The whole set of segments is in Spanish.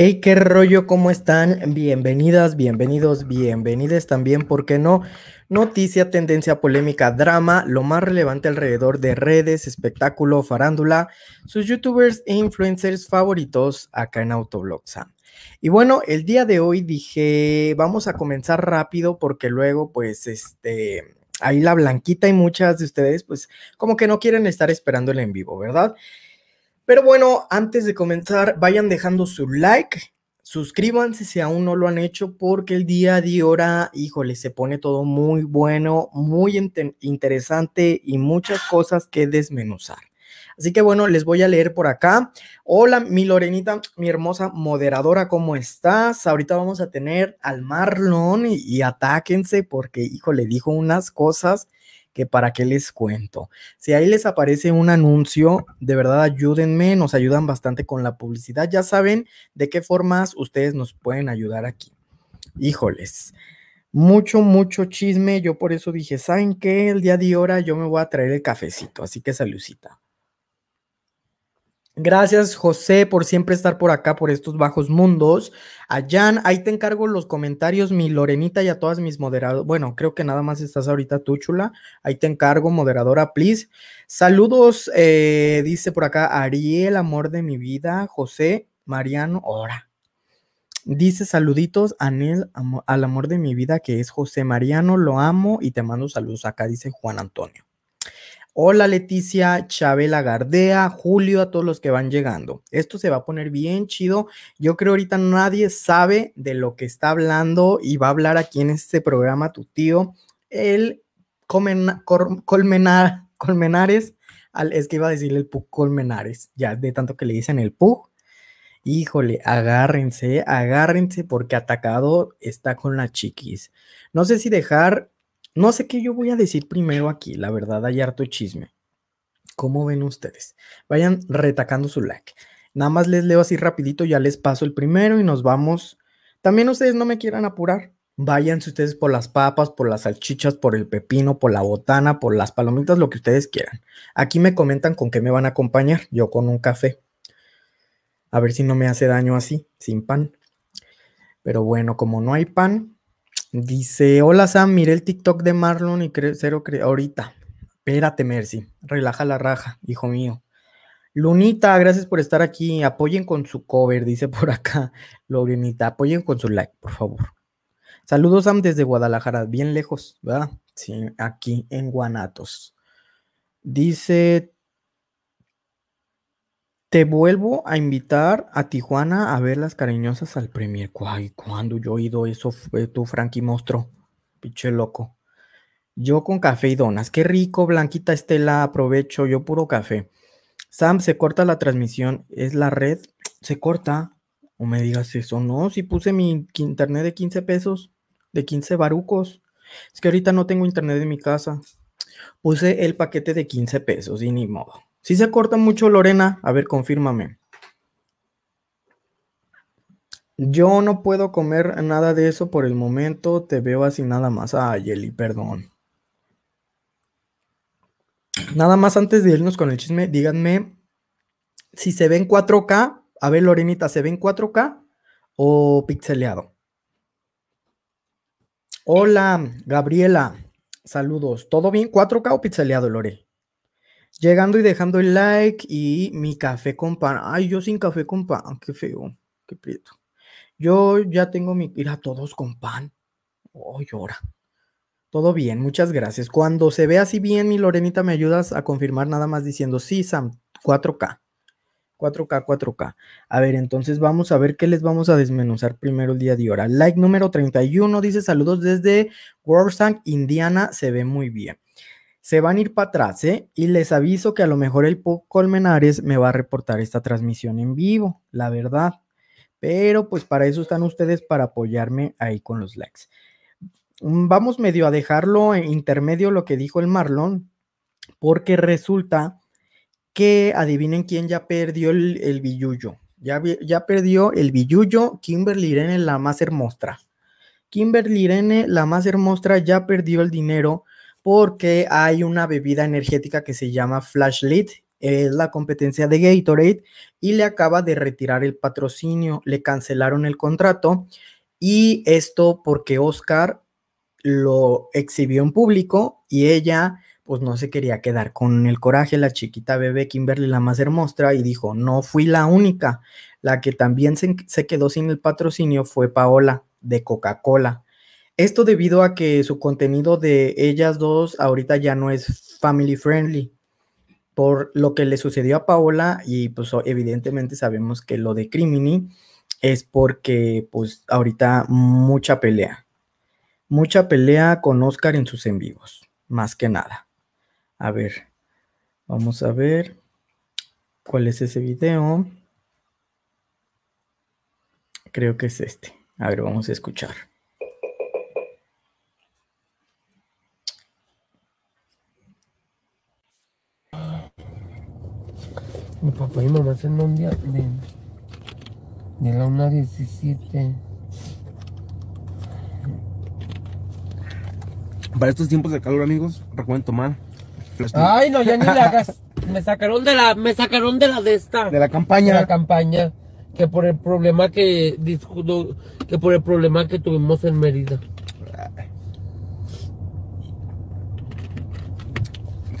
Hey, qué rollo, ¿cómo están? Bienvenidas, bienvenidos, bienvenides también, ¿por qué no? Noticia, tendencia, polémica, drama, lo más relevante alrededor de redes, espectáculo, farándula, sus youtubers e influencers favoritos acá en autobloxa Y bueno, el día de hoy dije, vamos a comenzar rápido porque luego, pues, este, ahí la blanquita y muchas de ustedes, pues, como que no quieren estar esperando el en vivo, ¿verdad? Pero bueno, antes de comenzar, vayan dejando su like, suscríbanse si aún no lo han hecho, porque el día de hora, híjole, se pone todo muy bueno, muy interesante y muchas cosas que desmenuzar. Así que bueno, les voy a leer por acá. Hola, mi Lorenita, mi hermosa moderadora, ¿cómo estás? Ahorita vamos a tener al Marlon y, atáquense porque, hijo, le dijo unas cosas que para qué les cuento. Si ahí les aparece un anuncio, de verdad ayúdenme, nos ayudan bastante con la publicidad. Ya saben de qué formas ustedes nos pueden ayudar aquí. Híjoles, mucho, mucho chisme. Yo por eso dije, ¿saben qué? El día de hora yo me voy a traer el cafecito, así que saludcita. Gracias, José, por siempre estar por acá, por estos bajos mundos. A Jan, ahí te encargo los comentarios, mi Lorenita y a todas mis moderadoras. Bueno, creo que nada más estás ahorita tú, chula. Ahí te encargo, moderadora, please. Saludos, eh, dice por acá Ariel, amor de mi vida, José, Mariano, Ahora Dice saluditos a Nel, al amor de mi vida, que es José Mariano, lo amo y te mando saludos acá, dice Juan Antonio. Hola Leticia, Chabela Gardea, Julio, a todos los que van llegando. Esto se va a poner bien chido. Yo creo ahorita nadie sabe de lo que está hablando y va a hablar aquí en este programa tu tío, el Colmenares. Es que iba a decirle el Pug Colmenares, ya de tanto que le dicen el Pug. Híjole, agárrense, agárrense porque atacado está con las chiquis. No sé si dejar no sé qué yo voy a decir primero aquí, la verdad hay harto chisme. ¿Cómo ven ustedes? Vayan retacando su like. Nada más les leo así rapidito, ya les paso el primero y nos vamos. También ustedes no me quieran apurar. Váyanse ustedes por las papas, por las salchichas, por el pepino, por la botana, por las palomitas, lo que ustedes quieran. Aquí me comentan con qué me van a acompañar. Yo con un café. A ver si no me hace daño así, sin pan. Pero bueno, como no hay pan, Dice, hola Sam, miré el TikTok de Marlon y creo, cero ahorita. Espérate, Mercy, relaja la raja, hijo mío. Lunita, gracias por estar aquí. Apoyen con su cover, dice por acá Lorinita, Apoyen con su like, por favor. Saludos, Sam, desde Guadalajara, bien lejos, ¿verdad? Sí, aquí en Guanatos. Dice te vuelvo a invitar a Tijuana a ver las cariñosas al Premier. Ay, cuando yo he ido eso, fue tú, Frankie Monstruo. Piche loco. Yo con café y donas. Qué rico, Blanquita Estela. Aprovecho, yo puro café. Sam, se corta la transmisión. Es la red. Se corta. O me digas eso. No, si puse mi internet de 15 pesos, de 15 barucos. Es que ahorita no tengo internet en mi casa. Puse el paquete de 15 pesos y ni modo. Si se corta mucho, Lorena, a ver, confírmame. Yo no puedo comer nada de eso por el momento, te veo así nada más. Ay, Eli, perdón. Nada más antes de irnos con el chisme, díganme si se ven 4K. A ver, Lorenita, ¿se ven 4K o pixeleado? Hola, Gabriela. Saludos. ¿Todo bien? ¿4K o pixeleado, Lore? Llegando y dejando el like y mi café con pan. Ay, yo sin café con pan. Qué feo. Qué prieto. Yo ya tengo mi. Ir a todos con pan. Oh, llora. Todo bien, muchas gracias. Cuando se ve así bien, mi Lorenita, me ayudas a confirmar nada más diciendo, sí, Sam, 4K. 4K, 4K. A ver, entonces vamos a ver qué les vamos a desmenuzar primero el día de hora. Like número 31 dice saludos desde Warsaw, Indiana, se ve muy bien se van a ir para atrás, ¿eh? Y les aviso que a lo mejor el Colmenares me va a reportar esta transmisión en vivo, la verdad. Pero pues para eso están ustedes, para apoyarme ahí con los likes. Mm, vamos medio a dejarlo en intermedio lo que dijo el Marlon, porque resulta que adivinen quién ya perdió el, el Ya, ya, perdió el billuyo... Kimberly Irene, la más hermosa. Kimberly Irene, la más hermosa, ya perdió el dinero porque hay una bebida energética que se llama Flashlit, es la competencia de Gatorade, y le acaba de retirar el patrocinio, le cancelaron el contrato, y esto porque Oscar lo exhibió en público y ella pues no se quería quedar con el coraje, la chiquita bebé Kimberly, la más hermosa, y dijo, no fui la única, la que también se quedó sin el patrocinio fue Paola de Coca-Cola. Esto debido a que su contenido de ellas dos ahorita ya no es family friendly por lo que le sucedió a Paola y pues evidentemente sabemos que lo de Crimini es porque pues ahorita mucha pelea, mucha pelea con Oscar en sus en vivos, más que nada. A ver, vamos a ver cuál es ese video. Creo que es este. A ver, vamos a escuchar. Mi papá y mamá se en de, la 1 a 17. Para estos tiempos de calor, amigos, recuerden tomar. Ay, no, ya ni la hagas. Me sacaron de la, me sacaron de la de esta. De la campaña. De la campaña. Que por el problema que, que por el problema que tuvimos en Mérida.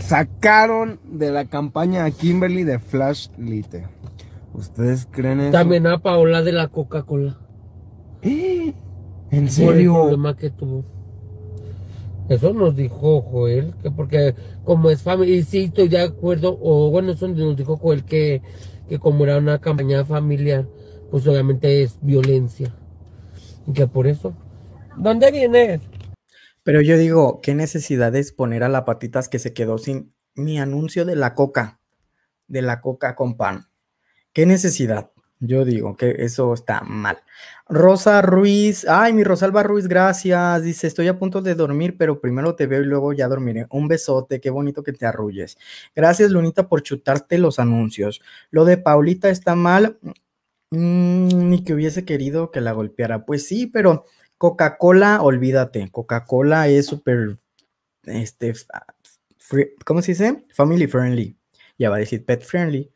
sacaron de la campaña a Kimberly de Flash Lite. ¿Ustedes creen eso? También a Paola de la Coca-Cola. ¿En serio? el problema que tuvo. Eso nos dijo Joel, que porque como es familia, y sí estoy de acuerdo, o bueno, eso nos dijo Joel que, que como era una campaña familiar, pues obviamente es violencia. Y que por eso. ¿Dónde vienes? Pero yo digo, ¿qué necesidad es poner a la patitas que se quedó sin mi anuncio de la coca, de la coca con pan? ¿Qué necesidad? Yo digo que eso está mal. Rosa Ruiz, ay, mi Rosalba Ruiz, gracias. Dice, estoy a punto de dormir, pero primero te veo y luego ya dormiré. Un besote, qué bonito que te arrulles. Gracias, Lunita, por chutarte los anuncios. Lo de Paulita está mal. Mm, ni que hubiese querido que la golpeara. Pues sí, pero Coca-Cola, olvídate. Coca-Cola es súper, este, ah, ¿cómo se dice? Family friendly. Ya va a decir pet friendly.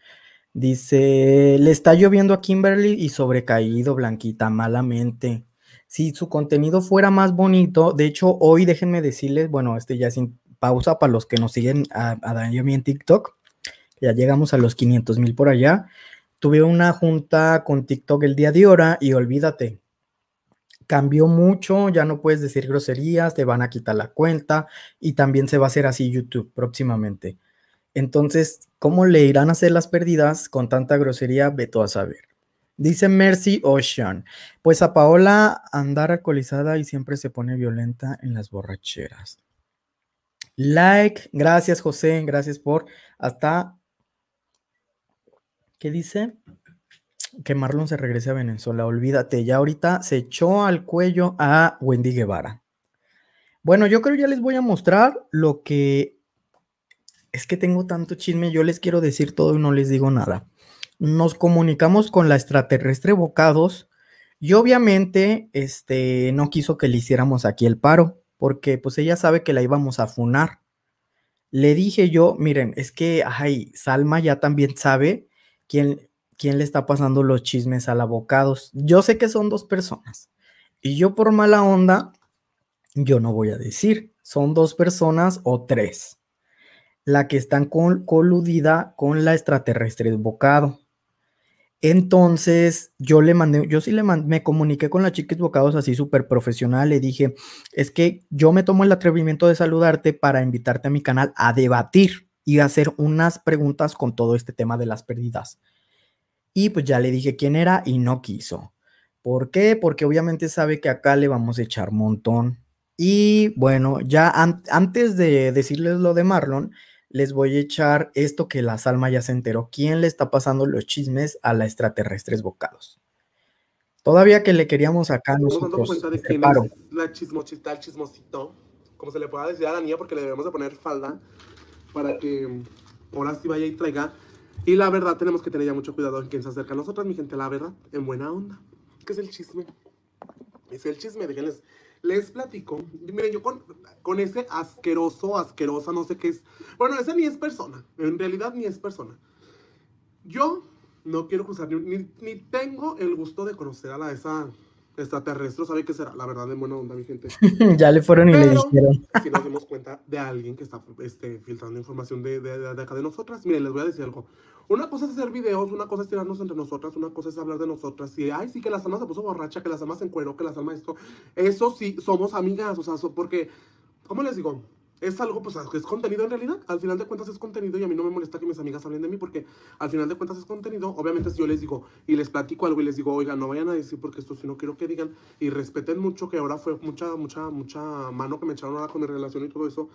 Dice, le está lloviendo a Kimberly y sobrecaído, Blanquita, malamente. Si su contenido fuera más bonito, de hecho, hoy déjenme decirles, bueno, este ya sin pausa para los que nos siguen a, Daniel y en TikTok, ya llegamos a los 500 mil por allá. Tuve una junta con TikTok el día de hoy y olvídate, cambió mucho, ya no puedes decir groserías, te van a quitar la cuenta y también se va a hacer así YouTube próximamente. Entonces, ¿cómo le irán a hacer las pérdidas con tanta grosería? Veto a saber. Dice Mercy Ocean, pues a Paola andar alcoholizada y siempre se pone violenta en las borracheras. Like, gracias José, gracias por hasta... ¿Qué dice? que Marlon se regrese a Venezuela, olvídate, ya ahorita se echó al cuello a Wendy Guevara. Bueno, yo creo ya les voy a mostrar lo que es que tengo tanto chisme, yo les quiero decir todo y no les digo nada. Nos comunicamos con la extraterrestre Bocados y obviamente este no quiso que le hiciéramos aquí el paro porque pues ella sabe que la íbamos a funar. Le dije yo, miren, es que ay, Salma ya también sabe quién quién le está pasando los chismes al abocados. Yo sé que son dos personas. Y yo por mala onda, yo no voy a decir, son dos personas o tres. La que están coludida con la extraterrestre bocado. Entonces, yo le mandé, yo sí le me comuniqué con la chica bocados así súper profesional, le dije, es que yo me tomo el atrevimiento de saludarte para invitarte a mi canal a debatir y hacer unas preguntas con todo este tema de las pérdidas y pues ya le dije quién era y no quiso. ¿Por qué? Porque obviamente sabe que acá le vamos a echar montón. Y bueno, ya antes de decirles lo de Marlon, les voy a echar esto que la Salma ya se enteró. ¿Quién le está pasando los chismes a la extraterrestres bocados? Todavía que le queríamos acá nosotros. dando la, el chismosito, como se le pueda decir a la niña, porque le debemos de poner falda para que mm, ahora sí vaya y traiga y la verdad, tenemos que tener ya mucho cuidado en quién se acerca a nosotras, mi gente, la verdad, en buena onda. ¿Qué es el chisme? Es el chisme, déjenles. Les platico. Miren, yo con, con ese asqueroso, asquerosa, no sé qué es. Bueno, ese ni es persona. En realidad, ni es persona. Yo no quiero cruzar, ni, ni, tengo el gusto de conocer a la, esa extraterrestre, sabe qué será? La verdad, de buena onda, mi gente. ya le fueron y le dijeron. si nos dimos cuenta de alguien que está este, filtrando información de, de, de, de, acá de nosotras, miren, les voy a decir algo. Una cosa es hacer videos, una cosa es tirarnos entre nosotras, una cosa es hablar de nosotras. Y, ay, sí, que las amas se puso borracha, que las amas en cuero, que las amas esto. Eso sí, somos amigas, o sea, porque, ¿cómo les digo? es algo, pues es contenido en realidad. Al final de cuentas es contenido y a mí no me molesta que mis amigas hablen de mí porque al final de cuentas es contenido. Obviamente si yo les digo y les platico algo y les digo, oiga, no vayan a decir porque esto si no quiero que digan y respeten mucho que ahora fue mucha, mucha, mucha mano que me echaron ahora con mi relación y todo eso.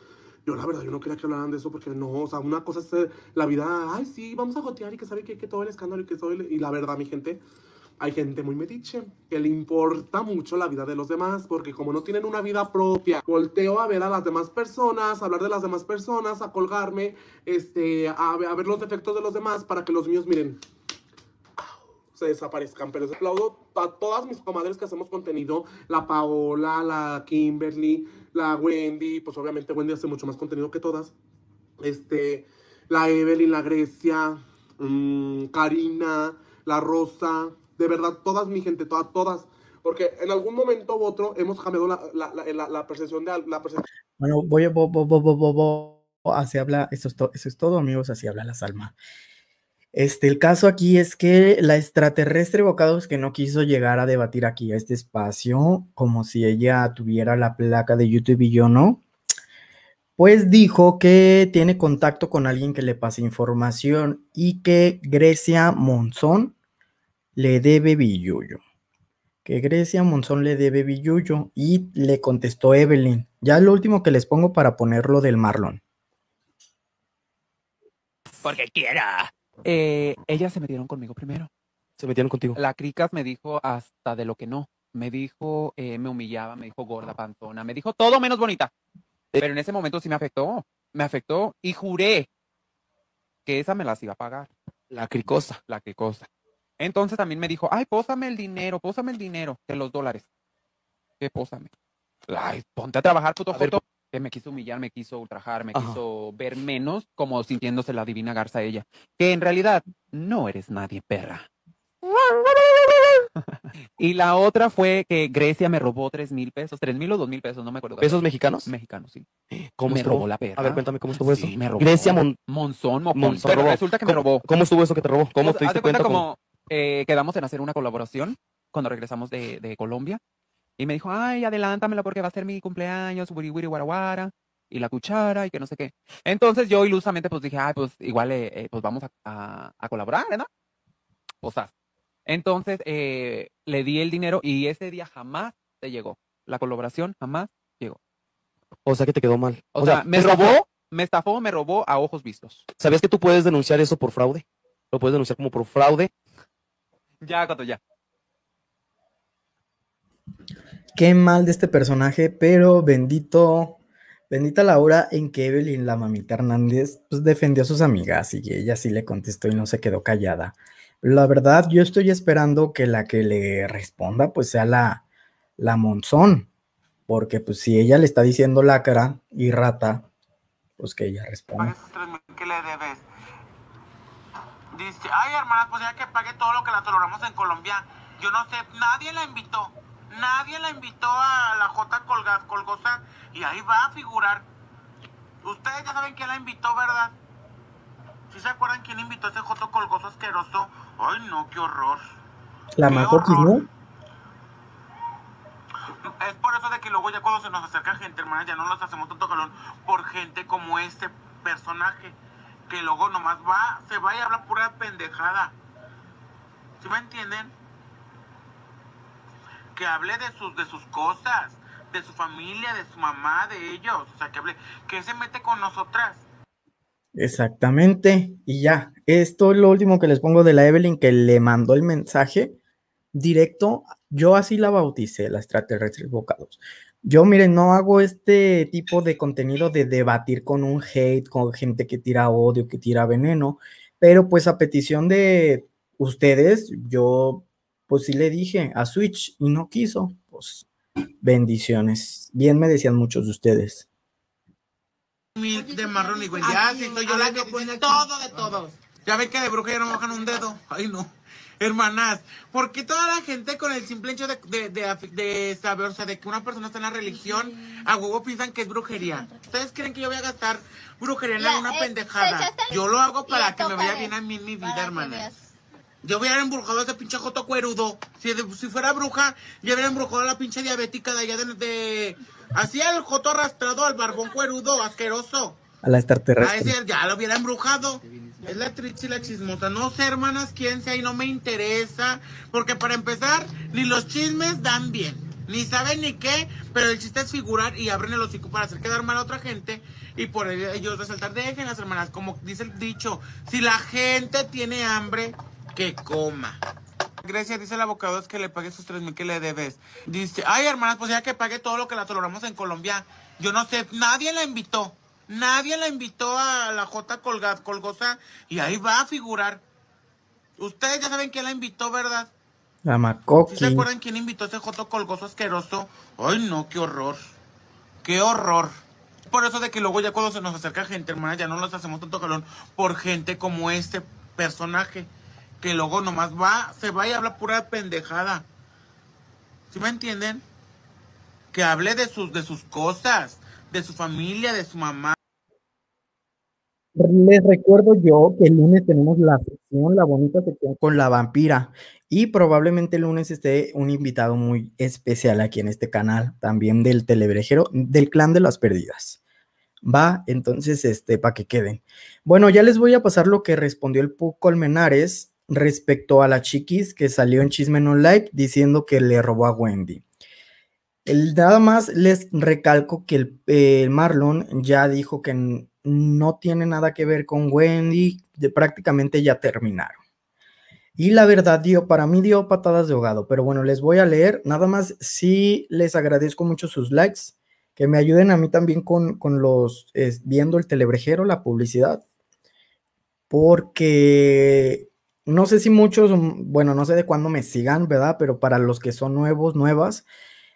Yo la verdad, yo no quería que hablaran de eso porque no, o sea, una cosa es eh, la vida, ay sí, vamos a gotear y que sabe que, que todo el escándalo y que todo el... Y la verdad, mi gente, hay gente muy metiche que le importa mucho la vida de los demás porque como no tienen una vida propia, volteo a ver a las demás personas, a hablar de las demás personas, a colgarme, este, a, ver los defectos de los demás para que los míos miren se desaparezcan. Pero les aplaudo a todas mis comadres que hacemos contenido. La Paola, la Kimberly, la Wendy. Pues obviamente Wendy hace mucho más contenido que todas. Este, la Evelyn, la Grecia, mm, Karina, la Rosa, de verdad, todas mi gente, todas, todas. Porque en algún momento u otro hemos cambiado la, la, la, percepción de la percepción. Bueno, voy a... Bo, así habla, eso es, eso es todo amigos, así habla la Salma... Este, el caso aquí es que la extraterrestre Bocados que no quiso llegar a debatir aquí a este espacio, como si ella tuviera la placa de YouTube y yo no, pues dijo que tiene contacto con alguien que le pase información y que Grecia Monzón le debe billuyo. Que Grecia Monzón le debe billuyo y le contestó Evelyn. Ya lo último que les pongo para ponerlo del Marlon. Porque quiera. Eh, ellas se metieron conmigo primero. Se metieron contigo. La Cricas me dijo hasta de lo que no. Me dijo, eh, me humillaba, me dijo gorda, pantona, me dijo todo menos bonita. Pero en ese momento sí me afectó. Me afectó y juré que esa me las iba a pagar. La cricosa. La cricosa. Entonces también me dijo, ay, pósame el dinero, pósame el dinero de los dólares. Que pósame. Ay, ponte a trabajar, puto a que me quiso humillar, me quiso ultrajar, me quiso ver menos, como sintiéndose la divina garza ella. Que en realidad no eres nadie, perra. y la otra fue que Grecia me robó tres mil pesos, tres mil o dos mil pesos, no me acuerdo. ¿Pesos mexicanos? Mexicanos, sí. ¿Cómo me robó la perra. A ver, cuéntame cómo estuvo eso. Grecia Monzón, Monzón, Pero resulta que me robó. ¿Cómo estuvo eso que te robó? ¿Cómo pues, te diste cuenta como... Eh, quedamos en hacer una colaboración cuando regresamos de, Colombia. Y me dijo, ay, adelántamela porque va a ser mi cumpleaños, wiri wiri guaraguara, y la cuchara, y que no sé qué. Entonces yo ilusamente pues dije, ay, pues igual, eh, eh, pues vamos a, a, colaborar, ¿verdad? sea, Entonces le di el dinero y ese día jamás te llegó. La colaboración jamás llegó. O sea que te quedó mal. O, sea, me robó, me estafó, me robó a ojos vistos. ¿Sabías que tú puedes denunciar eso por fraude? Lo puedes denunciar como por fraude ya, ya. Qué mal de este personaje, pero bendito, bendita Laura en que Evelyn, la mamita Hernández, pues, defendió a sus amigas y ella sí le contestó y no se quedó callada. La verdad, yo estoy esperando que la que le responda, pues sea la, la Monzón, porque pues si ella le está diciendo Lácara y rata, pues que ella responda. ¿Qué le debes? Dice, ay hermanas, pues ya que pague todo lo que la toleramos en Colombia. Yo no sé, nadie la invitó. Nadie la invitó a la J Colgosa y ahí va a figurar. Ustedes ya saben quién la invitó, ¿verdad? si se acuerdan quién invitó a ese J Colgoso asqueroso? Ay, no, qué horror. ¿La mató Es por eso de que luego ya cuando se nos acerca gente, hermanas, ya no nos hacemos tanto calor por gente como este personaje que luego nomás va, se va y habla pura pendejada. ¿Sí me entienden? Que hable de sus, de sus cosas, de su familia, de su mamá, de ellos. O sea, que hable, que se mete con nosotras. Exactamente. Y ya, esto es lo último que les pongo de la Evelyn que le mandó el mensaje directo. Yo así la bauticé, la extraterrestre bocados. Yo, miren, no hago este tipo de contenido de debatir con un hate, con gente que tira odio, que tira veneno, pero pues a petición de ustedes, yo pues sí le dije a Switch y no quiso, pues bendiciones. Bien me decían muchos de ustedes. De marrón y ya, yo la todo de todos. Ya ven que de bruja no mojan un dedo. Ay, no hermanas, porque toda la gente con el simple hecho de, de, de, saber, o sea, de que una persona está en la religión, a huevo piensan que es brujería. ¿Ustedes creen que yo voy a gastar brujería en alguna eh, pendejada? Yo lo hago para que me vaya bien a mí en mi vida, hermanas. Yo hubiera embrujado a ese pinche joto cuerudo. Si, si fuera bruja, yo hubiera embrujado a la pinche diabética de allá de... Así al joto arrastrado, al barbón cuerudo, asqueroso. A la extraterrestre. A ya lo hubiera embrujado. Es la triste y la chismosa. No sé, hermanas, quién sea y no me interesa. Porque para empezar, ni los chismes dan bien. Ni saben ni qué, pero el chiste es figurar y abren el hocico para hacer quedar mal a otra gente y por ellos resaltar. Dejen las hermanas, como dice el dicho, si la gente tiene hambre, que coma. Grecia dice el abogado es que le pague sus tres mil que le debes. Dice, ay hermanas, pues ya que pague todo lo que la toleramos en Colombia. Yo no sé, nadie la invitó. Nadie la invitó a la J Colgosa y ahí va a figurar. Ustedes ya saben quién la invitó, ¿verdad? La Macoqui. ¿Sí ¿Se acuerdan quién invitó a ese J Colgoso asqueroso? Ay, no, qué horror. Qué horror. Por eso de que luego ya cuando se nos acerca gente, hermana, ya no nos hacemos tanto calor por gente como este personaje. Que luego nomás va, se va y habla pura pendejada. ¿Sí me entienden? Que hable de sus, de sus cosas, de su familia, de su mamá. Les recuerdo yo que el lunes tenemos la sección, la bonita sección con la vampira. Y probablemente el lunes esté un invitado muy especial aquí en este canal, también del telebrejero, del clan de las perdidas. Va, entonces, este, para que queden. Bueno, ya les voy a pasar lo que respondió el Puc Colmenares respecto a la chiquis que salió en Chisme No Like diciendo que le robó a Wendy. El, nada más les recalco que el, Marlon ya dijo que no tiene nada que ver con Wendy, prácticamente ya terminaron. Y la verdad, dio, para mí dio patadas de ahogado, pero bueno, les voy a leer. Nada más, sí les agradezco mucho sus likes, que me ayuden a mí también con, los, viendo el telebrejero, la publicidad, porque no sé si muchos, mm, bueno, no sé de cuándo me sigan, ¿verdad? Pero para los que son nuevos, nuevas,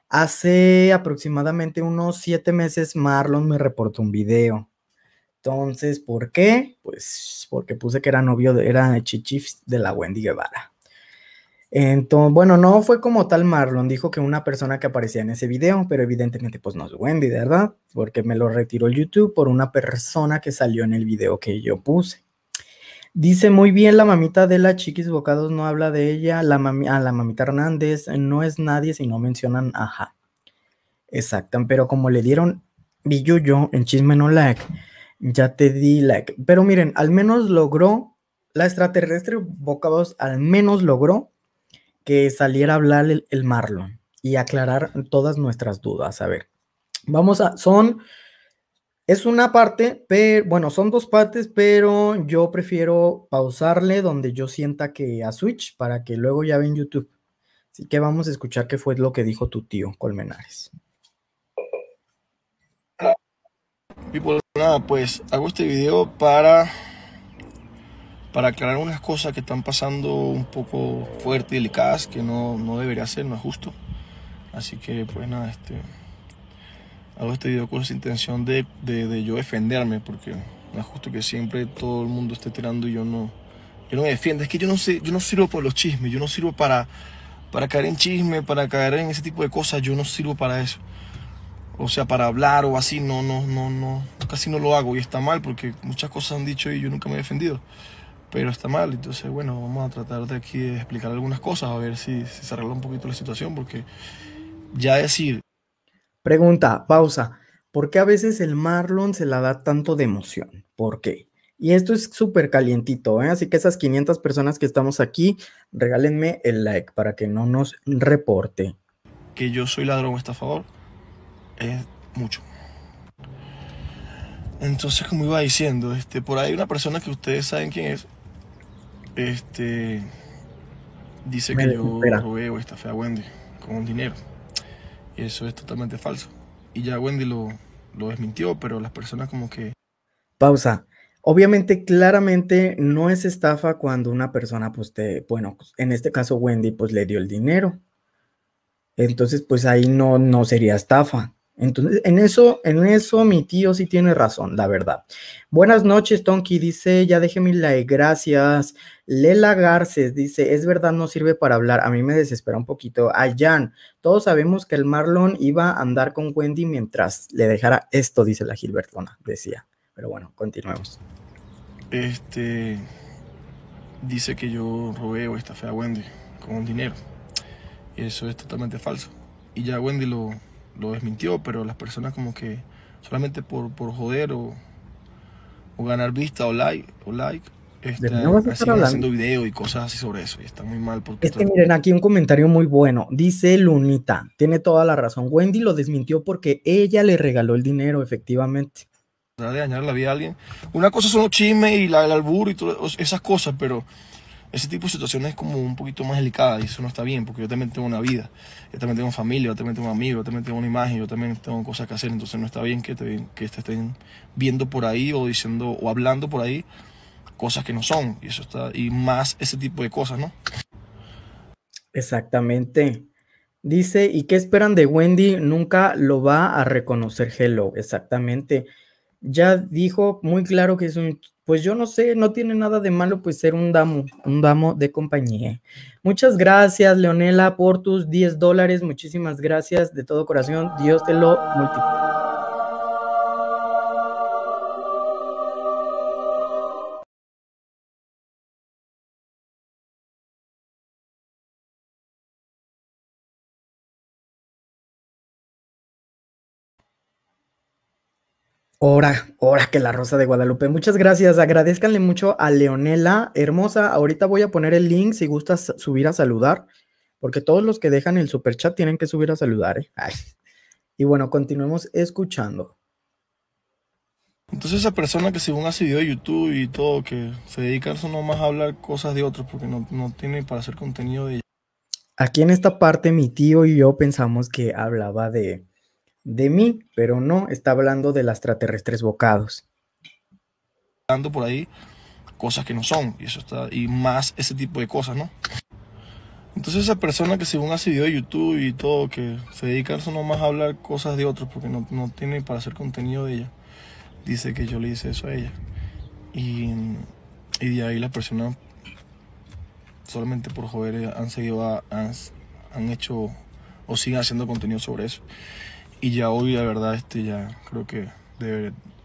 hace aproximadamente unos siete meses Marlon me reportó un video entonces, ¿por qué? Pues porque puse que era novio, de, era chichif de la Wendy Guevara. Entonces, bueno, no fue como tal Marlon, dijo que una persona que aparecía en ese video, pero evidentemente pues no es Wendy, ¿verdad? Porque me lo retiró YouTube por una persona que salió en el video que yo puse. Dice muy bien la mamita de la Chiquis Bocados, no habla de ella, la a ah, la mamita Hernández no es nadie si no mencionan, ajá. Exacto, pero como le dieron yo en Chisme No Like, ya te di like. Pero miren, al menos logró, la extraterrestre boca, al menos logró que saliera a hablar el, Marlon y aclarar todas nuestras dudas. A ver, vamos a, son, es una parte, pero, bueno, son dos partes, pero yo prefiero pausarle donde yo sienta que a Switch para que luego ya ve YouTube. Así que vamos a escuchar qué fue lo que dijo tu tío Colmenares. Nada, pues hago este video para, para aclarar unas cosas que están pasando un poco fuertes y delicadas, que no, debería ser, no es justo. Así que, pues nada, este, hago este video con esa intención de, yo defenderme, porque no es justo que siempre todo el mundo esté tirando y yo no, no me defiendo. Es que yo no, sé, yo no sirvo por los chismes, yo no sirvo para, para caer en chisme, para caer en ese tipo de cosas, yo no sirvo para eso o sea, para hablar o así, no, no, no, no, casi no lo hago y está mal porque muchas cosas han dicho y yo nunca me he defendido, pero está mal, entonces bueno, vamos a tratar de aquí de explicar algunas cosas, a ver si, se arregla un poquito la situación, porque ya decir... Pregunta, pausa, ¿por qué a veces el Marlon se la da tanto de emoción? ¿Por qué? Y esto es súper calientito, ¿eh? así que esas 500 personas que estamos aquí, regálenme el like para que no nos reporte. Que yo soy ladrón estafador es mucho. Entonces, como iba diciendo, este, por ahí una persona que ustedes saben quién es, este, dice que yo robé o estafé a Wendy con un dinero. Eso es totalmente falso. Y ya Wendy lo, lo desmintió, pero las personas como que... Pausa. Obviamente, claramente no es estafa cuando una persona, pues, te, bueno, en este caso Wendy, pues le dio el dinero. Entonces, pues ahí no, no sería estafa. Entonces, en eso, en eso mi tío sí tiene razón, la verdad. Buenas noches, Tonki, dice, ya déjeme like, gracias. Lela Garces dice, es verdad, no sirve para hablar, a mí me desespera un poquito. Jan, todos sabemos que el Marlon iba a andar con Wendy mientras le dejara esto, dice la Gilbertona, decía. Pero bueno, continuemos. Este, dice que yo robé o estafé a Wendy con dinero. Eso es totalmente falso. Y ya Wendy lo lo desmintió, pero las personas como que solamente por, por joder o, ganar vista o like, o like este, están haciendo video y cosas así sobre eso y está muy mal porque este miren aquí un comentario muy bueno dice Lunita tiene toda la razón Wendy lo desmintió porque ella le regaló el dinero efectivamente de dañar la vida alguien una cosa son los chismes y la, el albur y todas esas cosas pero ese tipo de situaciones es como un poquito más delicada y eso no está bien porque yo también tengo una vida, yo también tengo familia, yo también tengo amigos, yo también tengo una imagen, yo también tengo cosas que hacer, entonces no está bien que te, que te estén viendo por ahí o diciendo o hablando por ahí cosas que no son y eso está y más ese tipo de cosas, ¿no? Exactamente. Dice, ¿y qué esperan de Wendy? Nunca lo va a reconocer Hello, exactamente. Ya dijo muy claro que es un pues yo no sé, no tiene nada de malo pues ser un damo, un damo de compañía. Muchas gracias, Leonela, por tus 10 dólares. Muchísimas gracias de todo corazón. Dios te lo multiplique. Hora, hora que la Rosa de Guadalupe. Muchas gracias. Agradezcanle mucho a Leonela Hermosa. Ahorita voy a poner el link si gustas subir a saludar, porque todos los que dejan el super chat tienen que subir a saludar. ¿eh? Y bueno, continuemos escuchando. Entonces esa persona que según ha video de YouTube y todo, que se dedica a nomás a hablar cosas de otros porque no, no tiene para hacer contenido de Aquí en esta parte mi tío y yo pensamos que hablaba de de mí, pero no está hablando de las extraterrestres bocados. Dando por ahí cosas que no son, y eso está, y más ese tipo de cosas, ¿no? Entonces esa persona que según hace video de YouTube y todo, que se dedica a nomás a hablar cosas de otros porque no, no, tiene para hacer contenido de ella, dice que yo le hice eso a ella. Y, de ahí la persona solamente por joder eh, han seguido han, han hecho o siguen haciendo contenido sobre eso. Y ya hoy, la verdad, este, ya creo que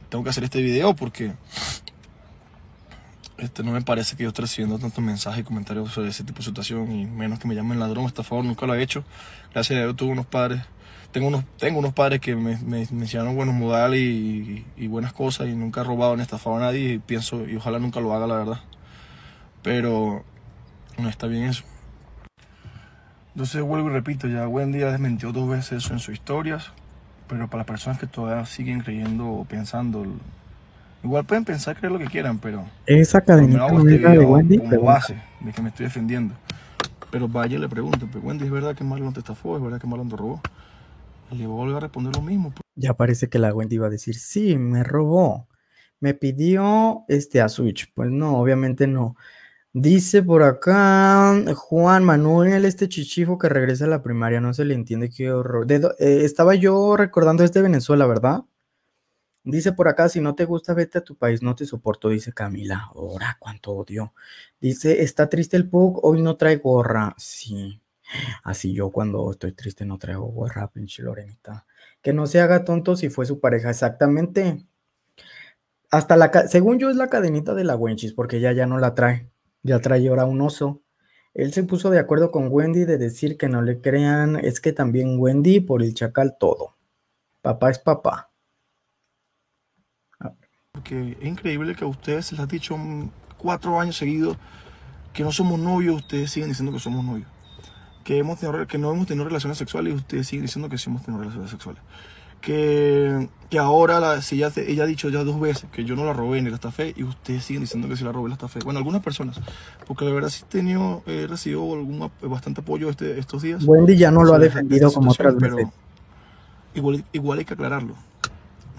tengo que hacer este video porque este, no me parece que yo esté recibiendo tantos mensajes y comentarios sobre ese tipo de situación y menos que me llamen ladrón, estafador, nunca lo he hecho. Gracias a Dios tuve unos padres, tengo unos, tengo unos padres que me, me, enseñaron buenos modales y, buenas cosas y nunca he robado ni estafado a nadie y pienso y ojalá nunca lo haga, la verdad. Pero no está bien eso. Entonces vuelvo y repito, ya Wendy ya desmentió dos veces eso en sus historias. Pero para las personas que todavía siguen creyendo o pensando, igual pueden pensar creer lo que quieran, pero. Esa cadena este de Wendy. Como base de que me estoy defendiendo. Pero vaya le pregunto, pero pues, Wendy, ¿es verdad que Marlon te estafó? ¿Es verdad que Marlon te robó? Y le voy a responder lo mismo. Pues. Ya parece que la Wendy iba a decir, sí, me robó. Me pidió este a Switch. Pues no, obviamente no. Dice por acá Juan Manuel, este chichifo que regresa a la primaria, no se le entiende qué horror. Eh, estaba yo recordando este de Venezuela, ¿verdad? Dice por acá, si no te gusta, vete a tu país, no te soporto, dice Camila. Ahora, cuánto odio. Dice, está triste el pug, hoy no trae gorra. Sí, así yo cuando estoy triste no traigo gorra, pinche Lorenita. Que no se haga tonto si fue su pareja, exactamente. Hasta la, según yo es la cadenita de la Wenchis, porque ella ya no la trae ya trae ahora un oso. Él se puso de acuerdo con Wendy de decir que no le crean, es que también Wendy por el chacal todo. Papá es papá. Porque es increíble que a ustedes les ha dicho cuatro años seguidos que no somos novios, ustedes siguen diciendo que somos novios. Que, hemos tenido, que no hemos tenido relaciones sexuales y ustedes siguen diciendo que sí hemos tenido relaciones sexuales que, que ahora, la, si ella, ella ha dicho ya dos veces que yo no la robé ni la estafé, y ustedes siguen diciendo que si la robé la estafé. Bueno, algunas personas, porque la verdad sí he, tenido, he recibido algún, bastante apoyo este, estos días. Wendy ya no lo ha defendido como otras veces. igual, igual hay que aclararlo.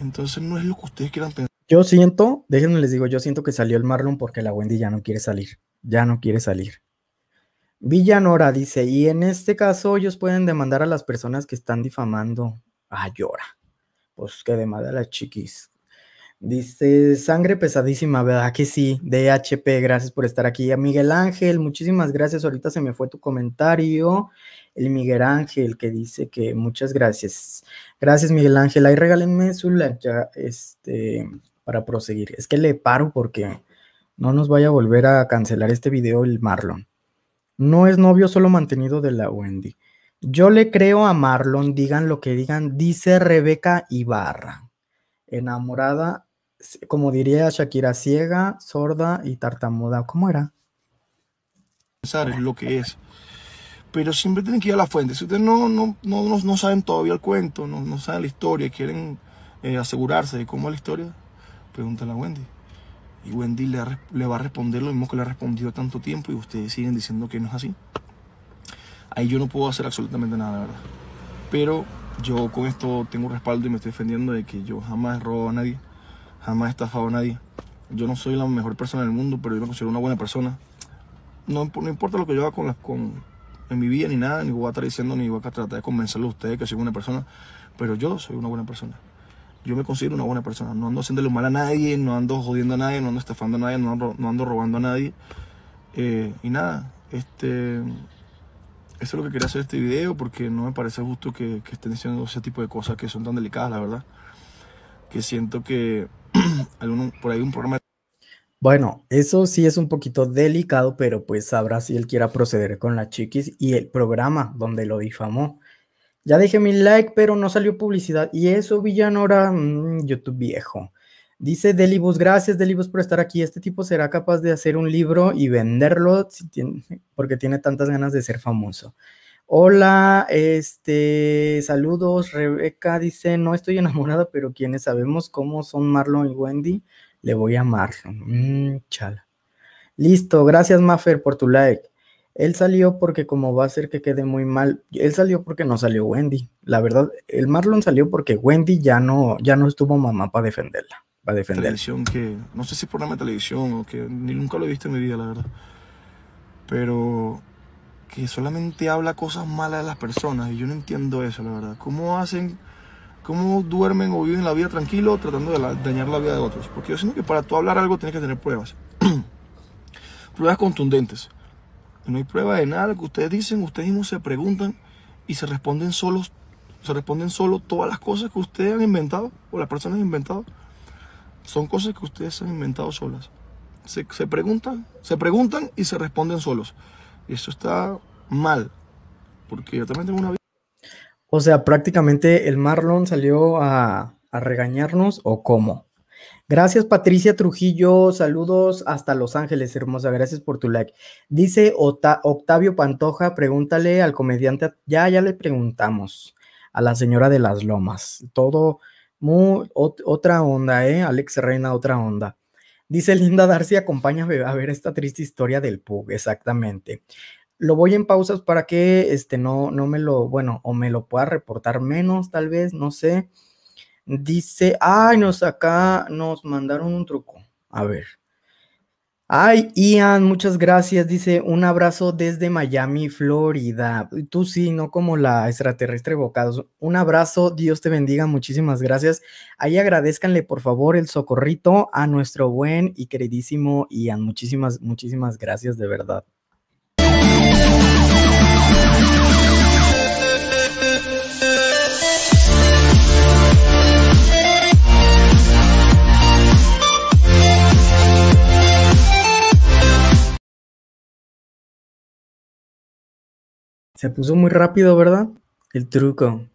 Entonces no es lo que ustedes quieran pensar. Yo siento, déjenme les digo, yo siento que salió el Marlon porque la Wendy ya no quiere salir. Ya no quiere salir. Villanora dice, y en este caso ellos pueden demandar a las personas que están difamando. Ah, llora. Pues que de madre la chiquis. Dice, sangre pesadísima, ¿verdad que sí? DHP, gracias por estar aquí. A Miguel Ángel, muchísimas gracias. Ahorita se me fue tu comentario. El Miguel Ángel que dice que muchas gracias. Gracias, Miguel Ángel. Ahí regálenme su like este, para proseguir. Es que le paro porque no nos vaya a volver a cancelar este video el Marlon. No es novio solo mantenido de la Wendy. Yo le creo a Marlon, digan lo que digan, dice Rebeca Ibarra, enamorada, como diría Shakira, ciega, sorda y tartamuda. ¿Cómo era? Pensar es lo que es. Pero siempre tienen que ir a la fuente. Si ustedes no, no, saben todavía el cuento, no, no saben la historia, quieren eh, asegurarse de cómo es la historia, pregúntale a Wendy. Y Wendy le va a responder lo mismo que le ha respondido tanto tiempo y ustedes siguen diciendo que no es así ahí yo no puedo hacer absolutamente nada, la verdad. Pero yo con esto tengo un respaldo y me estoy defendiendo de que yo jamás he robado a nadie, jamás he estafado a nadie. Yo no soy la mejor persona del mundo, pero yo me considero una buena persona. No, no importa lo que yo haga con con, en mi vida ni nada, ni voy a estar diciendo, ni voy a tratar de convencerle a ustedes que soy una persona, pero yo soy una buena persona. Yo me considero una buena persona. No ando haciéndole mal a nadie, no ando jodiendo a nadie, no ando estafando a nadie, no ando, robando a nadie. Eh, y nada, este eso es lo que quería hacer este video porque no me parece justo que, que estén diciendo ese tipo de cosas que son tan delicadas, la verdad. Que siento que por ahí un problema Bueno, eso sí es un poquito delicado, pero pues sabrá si él quiera proceder con la chiquis y el programa donde lo difamó. Ya dejé mi like, pero no salió publicidad. Y eso, Villanora, mm, YouTube viejo. Dice Delibus, gracias Delibus por estar aquí. Este tipo será capaz de hacer un libro y venderlo porque tiene tantas ganas de ser famoso. Hola, este, saludos. Rebeca dice, no estoy enamorada, pero quienes sabemos cómo son Marlon y Wendy, le voy a Marlon. Mm, chala. Listo, gracias Mafer por tu like. Él salió porque como va a ser que quede muy mal, él salió porque no salió Wendy. La verdad, el Marlon salió porque Wendy ya no, ya no estuvo mamá para defenderla que, no sé si programa de televisión o que ni nunca lo he visto en mi vida, la verdad. Pero que solamente habla cosas malas de las personas y yo no entiendo eso, la verdad. ¿Cómo hacen, cómo duermen o viven la vida tranquilo tratando de dañar la vida de otros? Porque yo siento que para tú hablar algo tienes que tener pruebas. pruebas contundentes. No hay prueba de nada que ustedes dicen, ustedes mismos se preguntan y se responden solos, se responden solo todas las cosas que ustedes han inventado o las personas han inventado son cosas que ustedes han inventado solas. Se, preguntan, se preguntan y se responden solos. Y eso está mal, porque yo también tengo una vida. O sea, prácticamente el Marlon salió a, regañarnos o cómo. Gracias Patricia Trujillo, saludos hasta Los Ángeles, hermosa, gracias por tu like. Dice Octavio Pantoja, pregúntale al comediante, ya, ya le preguntamos a la señora de las lomas, todo, otra onda, ¿eh? Alex Reina, otra onda. Dice Linda Darcy, acompáñame a ver esta triste historia del Pug, exactamente. Lo voy en pausas para que este, no, no me lo, bueno, o me lo pueda reportar menos, tal vez, no sé. Dice, ay, nos acá nos mandaron un truco. A ver, Ay, Ian, muchas gracias. Dice, un abrazo desde Miami, Florida. Tú sí, no como la extraterrestre Bocados. Un abrazo, Dios te bendiga, muchísimas gracias. Ahí agradezcanle, por favor, el socorrito a nuestro buen y queridísimo Ian. Muchísimas, muchísimas gracias, de verdad. Se puso muy rápido, ¿verdad? El truco.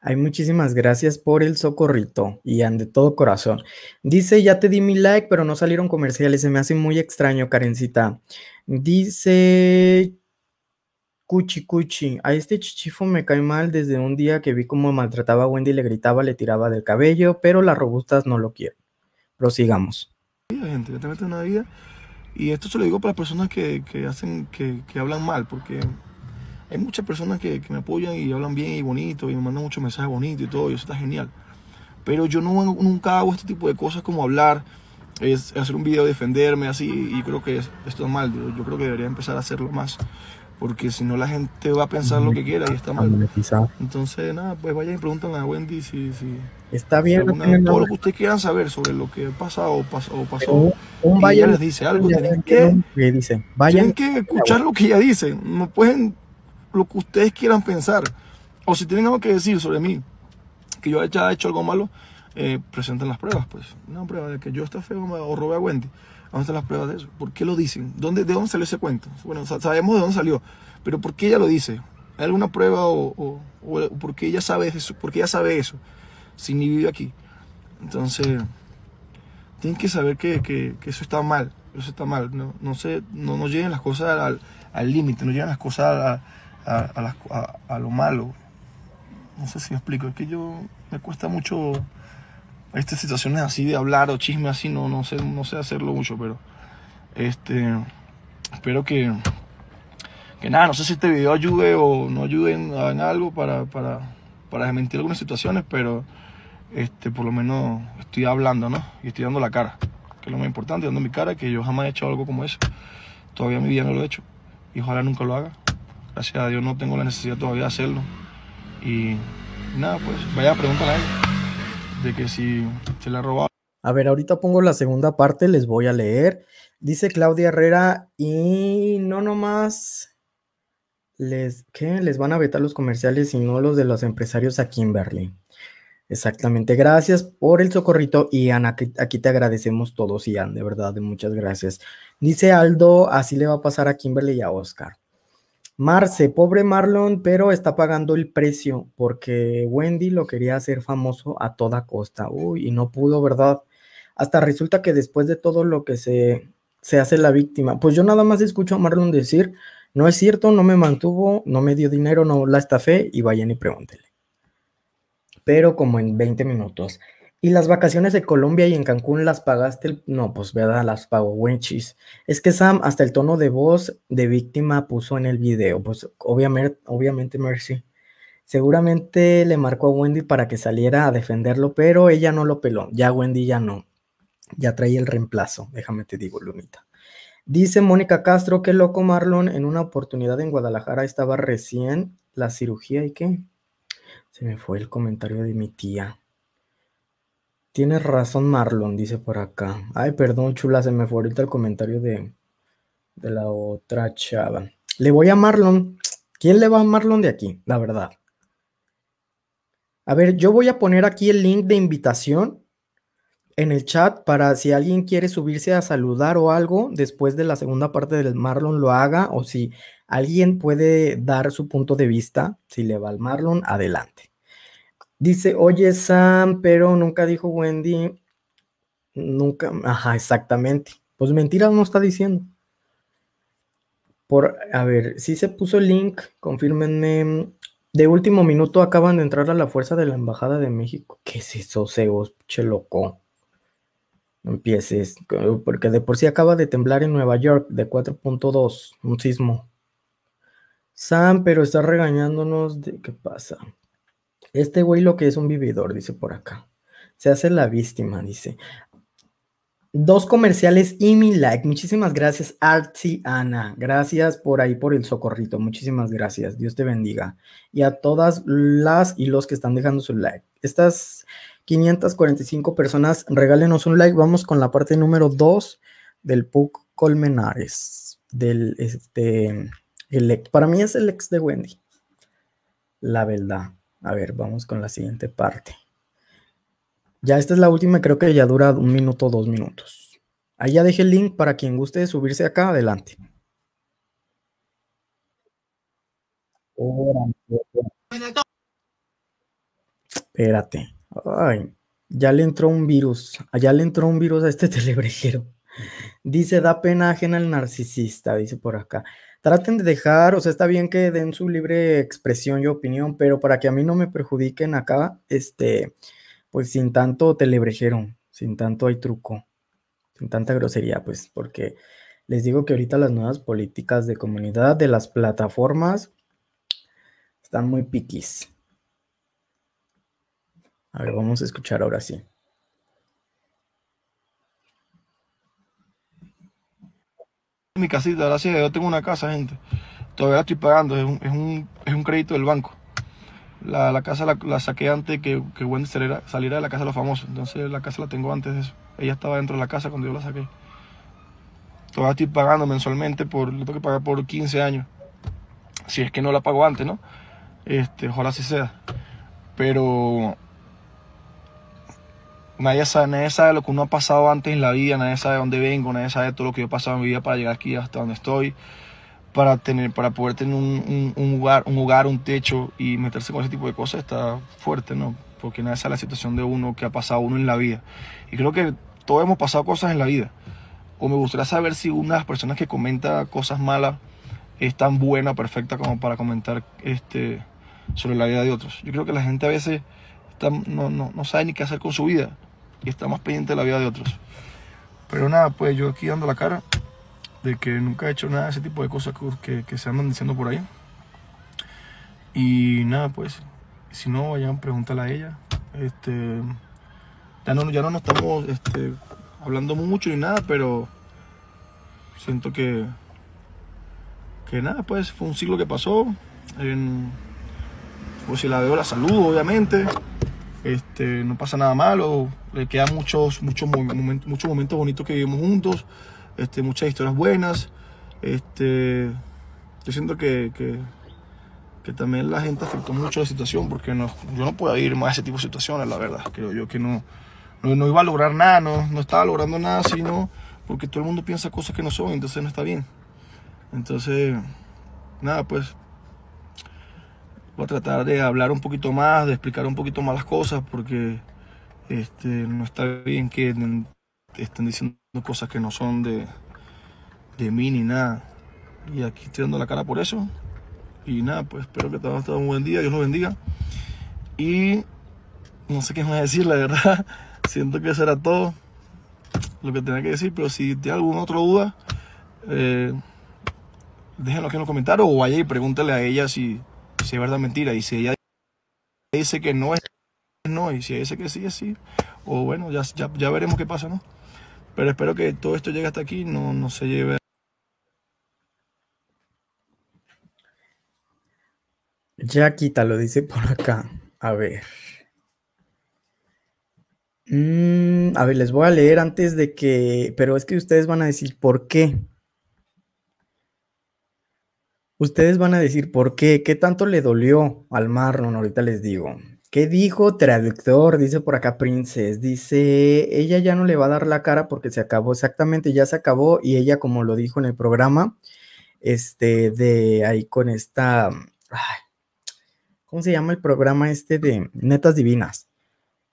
Hay muchísimas gracias por el socorrito, y de todo corazón. Dice, ya te di mi like, pero no salieron comerciales. Se me hace muy extraño, Karencita. Dice, cuchi cuchi, a este chichifo me cae mal desde un día que vi cómo maltrataba a Wendy, le gritaba, le tiraba del cabello, pero las robustas no lo quieren. Prosigamos. Gente, una vida. Y esto se lo digo para las personas que, hacen, que, que hablan mal, porque hay muchas personas que, que me apoyan y hablan bien y bonito y me mandan muchos mensajes bonitos y todo, y eso está genial. Pero yo no, nunca hago este tipo de cosas como hablar, es hacer un video, defenderme así, y creo que esto es mal. Yo, creo que debería empezar a hacerlo más, porque si no la gente va a pensar lo que quiera y está mal. Entonces, nada, pues vayan y preguntan a Wendy si... si está bien. todo lo que ustedes quieran saber sobre lo que pasa o, pasó. O pasó un, vaya les dice algo, tienen que, que, dicen, vayan, tienen que escuchar lo que ella dice. No pueden lo que ustedes quieran pensar. O si tienen algo que decir sobre mí, que yo haya hecho algo malo, presentan eh, presenten las pruebas, pues. Una prueba de que yo esté feo o robé a Wendy. ¿Dónde están las pruebas de eso? ¿Por qué lo dicen? ¿Dónde, ¿De dónde salió ese cuento? Bueno, sabemos de dónde salió, pero ¿por qué ella lo dice? ¿Hay alguna prueba o, o, por qué ella sabe eso? ¿Por qué ella sabe eso? Si ni vive aquí. Entonces, tienen que saber que, eso está mal. Eso está mal. No, no, se, no, no lleguen las cosas al límite, no llegan las cosas a a, lo malo. No sé si explico, es que yo me cuesta mucho estas situaciones así de hablar o chisme así, no, no, sé, no sé hacerlo mucho, pero este, espero que, que nada, no sé si este video ayude o no ayude en, algo para, para, para desmentir algunas situaciones, pero este, por lo menos estoy hablando, ¿no? Y estoy dando la cara, que es lo más importante, dando mi cara, que yo jamás he hecho algo como eso. Todavía mi vida no lo he hecho y ojalá nunca lo haga. Gracias a Dios no tengo la necesidad todavía de hacerlo. Y nada, pues vaya, pregúntale a él de que si se la ha robado. A ver, ahorita pongo la segunda parte, les voy a leer. Dice Claudia Herrera, y no nomás les, ¿qué? les van a vetar los comerciales y no los de los empresarios a Kimberly. Exactamente, gracias por el socorrito, Y Ana, aquí, te agradecemos todos, Ian, de verdad, muchas gracias. Dice Aldo, así le va a pasar a Kimberly y a Oscar. Marce, pobre Marlon, pero está pagando el precio porque Wendy lo quería hacer famoso a toda costa. Uy, y no pudo, ¿verdad? Hasta resulta que después de todo lo que se, hace la víctima, pues yo nada más escucho a Marlon decir, no es cierto, no me mantuvo, no me dio dinero, no la estafé y vayan y pregúntele. Pero como en 20 minutos. Y las vacaciones de Colombia y en Cancún las pagaste, no, pues verdad, las pagó Winchis. Es que Sam hasta el tono de voz de víctima puso en el video, pues obviamente, obviamente Mercy. Seguramente le marcó a Wendy para que saliera a defenderlo, pero ella no lo peló. Ya Wendy ya no. Ya traía el reemplazo, déjame te digo, Lunita. Dice Mónica Castro que loco Marlon en una oportunidad en Guadalajara estaba recién la cirugía y qué. Se me fue el comentario de mi tía. Tienes razón, Marlon, dice por acá. Ay, perdón, chula, se me fue ahorita el comentario de, de la otra chava. Le voy a Marlon. ¿Quién le va a Marlon de aquí? La verdad. A ver, yo voy a poner aquí el link de invitación en el chat para si alguien quiere subirse a saludar o algo después de la segunda parte del Marlon lo haga o si alguien puede dar su punto de vista, si le va al Marlon, adelante. Dice, oye Sam, pero nunca dijo Wendy. Nunca, ajá, exactamente. Pues mentiras no está diciendo. Por, a ver, si ¿sí se puso el link, confírmenme. De último minuto acaban de entrar a la fuerza de la Embajada de México. ¿Qué es eso, Zeus? Che loco. No empieces, porque de por sí acaba de temblar en Nueva York de 4.2, un sismo. Sam, pero está regañándonos de qué pasa. Este güey lo que es un vividor, dice por acá. Se hace la víctima, dice. Dos comerciales y mi like. Muchísimas gracias, Artsy Ana. Gracias por ahí, por el socorrito. Muchísimas gracias. Dios te bendiga. Y a todas las y los que están dejando su like. Estas 545 personas, regálenos un like. Vamos con la parte número 2 del PUC Colmenares. Del, este, el, para mí es el ex de Wendy. La verdad. A ver, vamos con la siguiente parte. Ya esta es la última, creo que ya dura un minuto, dos minutos. Ahí ya dejé el link para quien guste subirse acá, adelante. Espérate. Ay, ya le entró un virus. Allá le entró un virus a este telebrejero. Dice, da pena ajena al narcisista, dice por acá traten de dejar, o sea, está bien que den su libre expresión y opinión, pero para que a mí no me perjudiquen acá, este, pues sin tanto telebrejero, sin tanto hay truco, sin tanta grosería, pues, porque les digo que ahorita las nuevas políticas de comunidad de las plataformas están muy piquis. A ver, vamos a escuchar ahora sí. mi casita, gracias Yo tengo una casa, gente. Todavía estoy pagando, es un, crédito del banco. La, casa la, saqué antes que, que Wendy saliera, de la casa de los famosos. Entonces la casa la tengo antes de eso. Ella estaba dentro de la casa cuando yo la saqué. Todavía estoy pagando mensualmente por, lo tengo que pagar por 15 años. Si es que no la pago antes, ¿no? Este, ojalá así sea. Pero Nadie sabe, nadie lo que uno ha pasado antes en la vida, nadie sabe dónde vengo, nadie sabe todo lo que yo he pasado en mi vida para llegar aquí hasta donde estoy, para tener, para poder tener un, lugar, un hogar, un techo y meterse con ese tipo de cosas está fuerte, ¿no? Porque nadie sabe la situación de uno que ha pasado uno en la vida. Y creo que todos hemos pasado cosas en la vida. O me gustaría saber si una de las personas que comenta cosas malas es tan buena, perfecta como para comentar este, sobre la vida de otros. Yo creo que la gente a veces no, no sabe ni qué hacer con su vida y está más pendiente de la vida de otros. Pero nada, pues yo aquí dando la cara de que nunca he hecho nada de ese tipo de cosas que, se andan diciendo por ahí. Y nada, pues, si no, vayan a preguntarle a ella. Este, ya no, ya no nos estamos este, hablando mucho ni nada, pero siento que, que nada, pues fue un siglo que pasó. En, pues si la veo, la saludo, obviamente. Este, no pasa nada malo, le quedan muchos, momentos, bonitos que vivimos juntos, este, muchas historias buenas. Este, yo siento que, también la gente afectó mucho la situación porque yo no puedo ir más a ese tipo de situaciones, la verdad. Creo yo que no, no, iba a lograr nada, no, no estaba logrando nada, sino porque todo el mundo piensa cosas que no son, entonces no está bien. Entonces, nada, pues Voy a tratar de hablar un poquito más, de explicar un poquito más las cosas, porque este, no está bien que estén diciendo cosas que no son de, de mí ni nada. Y aquí estoy dando la cara por eso. Y nada, pues espero que todos tengan un buen día, Dios los bendiga. Y no sé qué más decir, la verdad. Siento que será todo lo que tenía que decir, pero si tiene alguna otra duda, eh, déjenlo aquí en los comentarios o vaya y pregúntele a ella si, si es verdad mentira. Y si ella dice que no es no, y si ella dice que sí es sí, o bueno, ya, ya, veremos qué pasa, ¿no? Pero espero que todo esto llegue hasta aquí, no, no se lleve. Ya quita, lo dice por acá. A ver. Mm, a ver, les voy a leer antes de que, pero es que ustedes van a decir por qué. Ustedes van a decir, ¿por qué? ¿Qué tanto le dolió al Marlon? Ahorita les digo. ¿Qué dijo traductor? Dice por acá Princess. Dice, ella ya no le va a dar la cara porque se acabó. Exactamente, ya se acabó. Y ella, como lo dijo en el programa, este, de ahí con esta, ¿cómo se llama el programa este de Netas Divinas?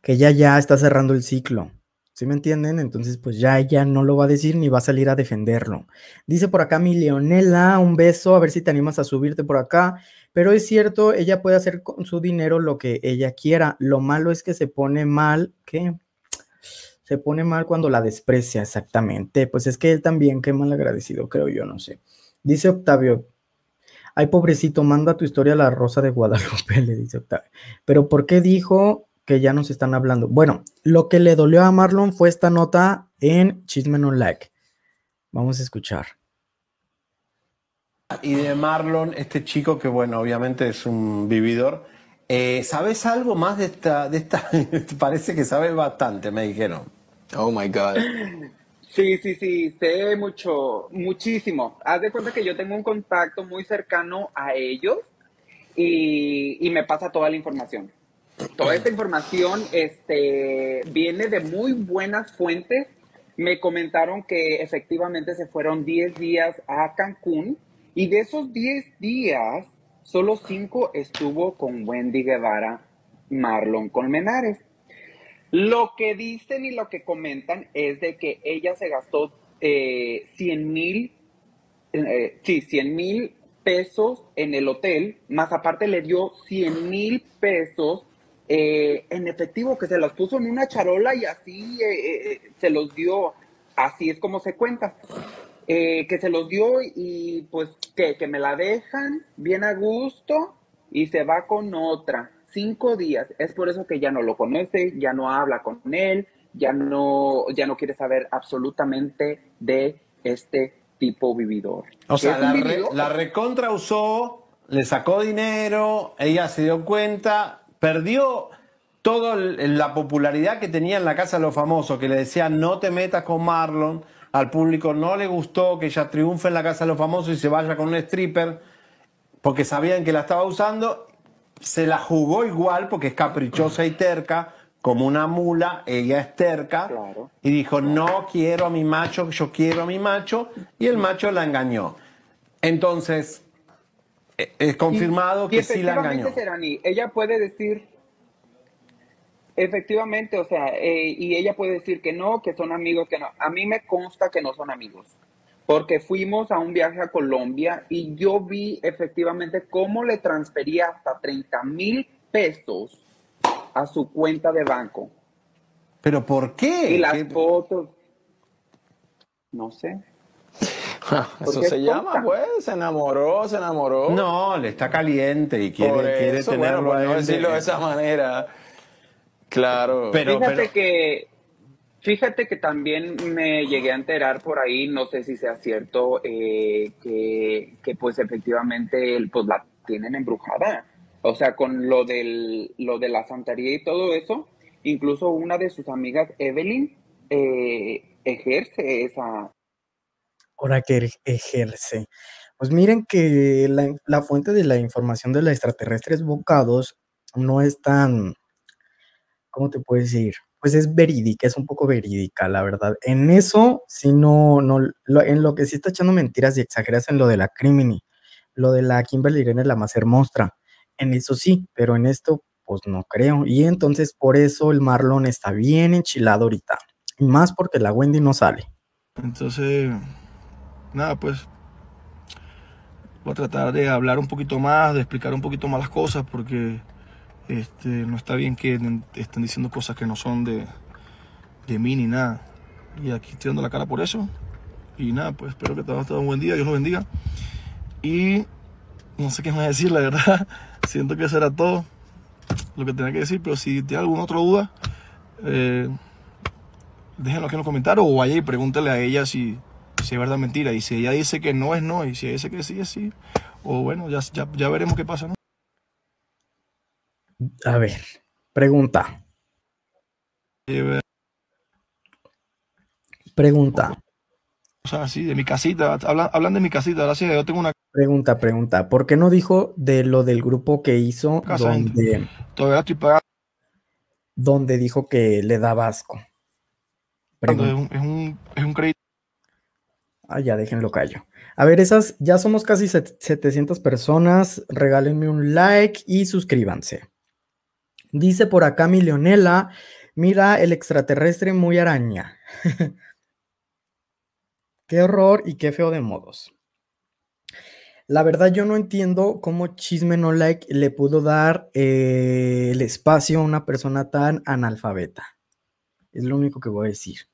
Que ya, ya está cerrando el ciclo. ¿Sí me entienden? Entonces, pues ya ella no lo va a decir ni va a salir a defenderlo. Dice por acá mi Leonela, un beso, a ver si te animas a subirte por acá. Pero es cierto, ella puede hacer con su dinero lo que ella quiera. Lo malo es que se pone mal, ¿qué? Se pone mal cuando la desprecia, exactamente. Pues es que él también, qué mal agradecido, creo yo, no sé. Dice Octavio, ay pobrecito, manda tu historia a la Rosa de Guadalupe, le dice Octavio. Pero ¿por qué dijo que ya nos están hablando. Bueno, lo que le dolió a Marlon fue esta nota en Chisme No Like. Vamos a escuchar. Y de Marlon, este chico que, bueno, obviamente es un vividor. Eh, ¿Sabes algo más de esta, esta? Parece que sabes bastante, me dijeron. Oh my God. Sí, sí, sí, sé mucho, muchísimo. Haz de cuenta que yo tengo un contacto muy cercano a ellos y me pasa toda la información. Toda esta información este, viene de muy buenas fuentes. Me comentaron que efectivamente se fueron 10 días a Cancún y de esos 10 días, solo 5 estuvo con Wendy Guevara, Marlon Colmenares. Lo que dicen y lo que comentan es de que ella se gastó 100 eh, mil, eh, sí, 100 mil pesos en el hotel, más aparte le dio 100 mil pesos eh, en efectivo, que se las puso en una charola y así eh, eh, se los dio. Así es como se cuenta. que se los dio y pues que, me la dejan bien a gusto y se va con otra. Cinco días. Es por eso que ya no lo conoce, ya no habla con él, ya no, ya no quiere saber absolutamente de este tipo vividor. O sea, la, la recontra usó, le sacó dinero, ella se dio cuenta, perdió toda la popularidad que tenía en la casa de los famosos, que le decían no te metas con Marlon, al público no le gustó que ella triunfe en la casa de los famosos y se vaya con un stripper, porque sabían que la estaba usando, se la jugó igual porque es caprichosa y terca, como una mula, ella es terca, y dijo, no quiero a mi macho, yo quiero a mi macho, y el macho la engañó. Entonces, es eh, eh, confirmado que sí la engañó. ella puede decir, efectivamente, o sea, eh, y ella puede decir que no, que son amigos, que no. A mí me consta que no son amigos, porque fuimos a un viaje a Colombia y yo vi efectivamente cómo le transfería hasta 30 mil pesos a su cuenta de banco. ¿Pero por qué? Y las fotos. No sé. Eso se llama, pues, se enamoró, se enamoró. No, le está caliente y quiere, quiere tenerlo bueno, decirlo de esa manera. Claro. fíjate que Fíjate que también me llegué a enterar por ahí, no sé si sea cierto, eh, que, pues efectivamente pues la tienen embrujada. O sea, con lo, del, lo de la santería y todo eso, incluso una de sus amigas, Evelyn, eh, ejerce esa, ahora que ejerce. Pues miren que la, fuente de la información de los extraterrestres bocados no es tan, ¿cómo te puedo decir? Pues es verídica, es un poco verídica, la verdad. En eso, si no, no en lo que sí está echando mentiras y exageras en lo de la Crimini, lo de la Kimberly es la más hermosa. En eso sí, pero en esto, pues no creo. Y entonces por eso el Marlon está bien enchilado ahorita. Y más porque la Wendy no sale. Entonces, nada, pues voy a tratar de hablar un poquito más, de explicar un poquito más las cosas, porque este, no está bien que estén diciendo cosas que no son de, de mí ni nada. Y aquí estoy dando la cara por eso. Y nada, pues espero que te haya un buen día, Dios los bendiga. Y no sé qué más decir, la verdad. Siento que eso era todo lo que tenía que decir, pero si tiene alguna otra duda, eh, déjenlo aquí en los comentarios o vaya y pregúntele a ella si, si es verdad mentira. Y si ella dice que no es no, y si ella dice que sí es sí, o bueno, ya, ya, veremos qué pasa, A ver, pregunta. Eh, pregunta. O sea, sí, de mi casita. Hablan, de mi casita, ahora sí, Yo tengo una. Pregunta, pregunta. ¿Por qué no dijo de lo del grupo que hizo donde. Todavía Donde dijo que le daba asco. es un, crédito Ah, ya, déjenlo callo. A ver, esas, ya somos casi 700 personas. Regálenme un like y suscríbanse. Dice por acá mi Leonela, mira el extraterrestre muy araña. qué horror y qué feo de modos. La verdad yo no entiendo cómo Chisme No Like le pudo dar eh, el espacio a una persona tan analfabeta. Es lo único que voy a decir.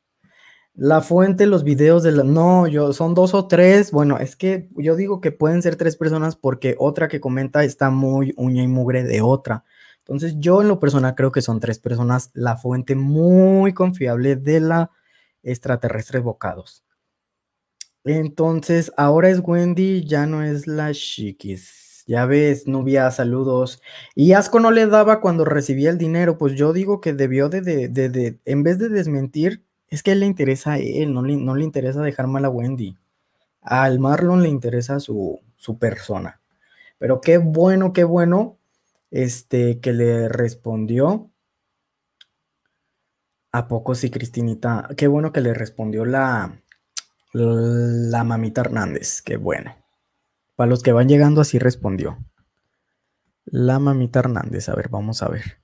La fuente, los videos de la... No, yo, son dos o tres. Bueno, es que yo digo que pueden ser tres personas porque otra que comenta está muy uña y mugre de otra. Entonces yo en lo personal creo que son tres personas la fuente muy confiable de la extraterrestres bocados. Entonces, ahora es Wendy, ya no es la chiquis. Ya ves, Nubia, saludos. Y Asco no le daba cuando recibía el dinero, pues yo digo que debió de, de, de, de en vez de desmentir, es que él le interesa a él, no le, no le interesa dejar mal a Wendy. Al Marlon le interesa su, persona. Pero qué bueno, qué bueno este, que le respondió. ¿A poco sí, Cristinita? Qué bueno que le respondió la, la mamita Hernández. Qué bueno. Para los que van llegando, así respondió. La mamita Hernández. A ver, vamos a ver.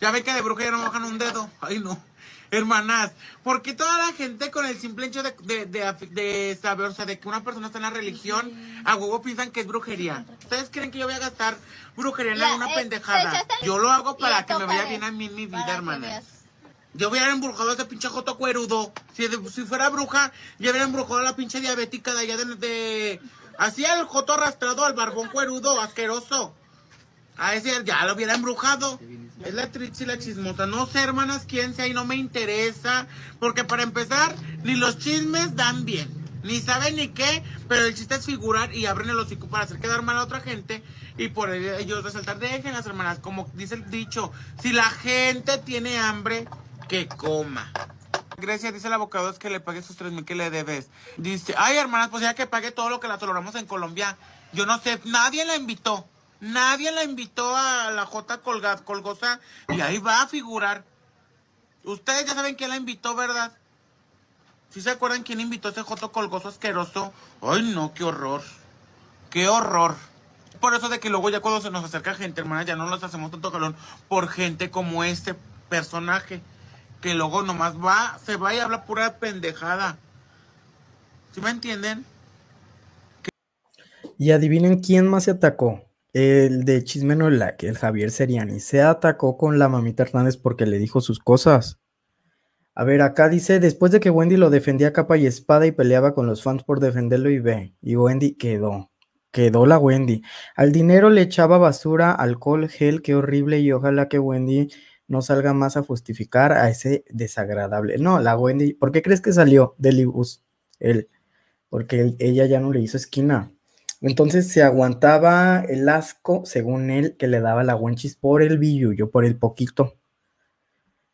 Ya ven que de bruja ya no bajan un dedo. Ay, no. Hermanas, porque toda la gente con el simple hecho de, saber, o sea, de que una persona está en la religión, a huevo piensan que es brujería. ¿Ustedes creen que yo voy a gastar brujería en alguna eh, pendejada? Yo lo hago para que me vaya bien a mí en mi vida, hermanas. Yo hubiera embrujado a ese pinche joto cuerudo. Si, si fuera bruja, yo hubiera embrujado a la pinche diabética de allá de... Así el joto arrastrado, al barbón cuerudo, asqueroso. A ese ya lo hubiera embrujado. Es la trichi y la chismosa. No sé, hermanas, quién sea y no me interesa. Porque para empezar, ni los chismes dan bien. Ni saben ni qué, pero el chiste es figurar y abren el hocico para hacer quedar mal a otra gente y por ellos resaltar. Dejen las hermanas, como dice el dicho, si la gente tiene hambre, que coma. Grecia dice el abogado es que le pague sus tres mil que le debes. Dice, ay hermanas, pues ya que pague todo lo que la toleramos en Colombia. Yo no sé, nadie la invitó. Nadie la invitó a la J Colgosa y ahí va a figurar. Ustedes ya saben quién la invitó, ¿verdad? Si se acuerdan quién invitó a ese J Colgoso asqueroso? Ay, no, qué horror. Qué horror. Por eso de que luego ya cuando se nos acerca gente, hermana, ya no nos hacemos tanto calor por gente como este personaje. Que luego nomás va, se va y habla pura pendejada. ¿Sí me entienden? Y adivinen quién más se atacó. El de Chisme No que el Javier Seriani, se atacó con la mamita Hernández porque le dijo sus cosas. A ver, acá dice, después de que Wendy lo defendía capa y espada y peleaba con los fans por defenderlo y ve, y Wendy quedó, quedó la Wendy. Al dinero le echaba basura, alcohol, gel, qué horrible y ojalá que Wendy no salga más a justificar a ese desagradable. No, la Wendy, ¿por qué crees que salió del Ibus? Él, porque ella ya no le hizo esquina. Entonces se aguantaba el asco, según él, que le daba la Wenchis por el yo por el poquito.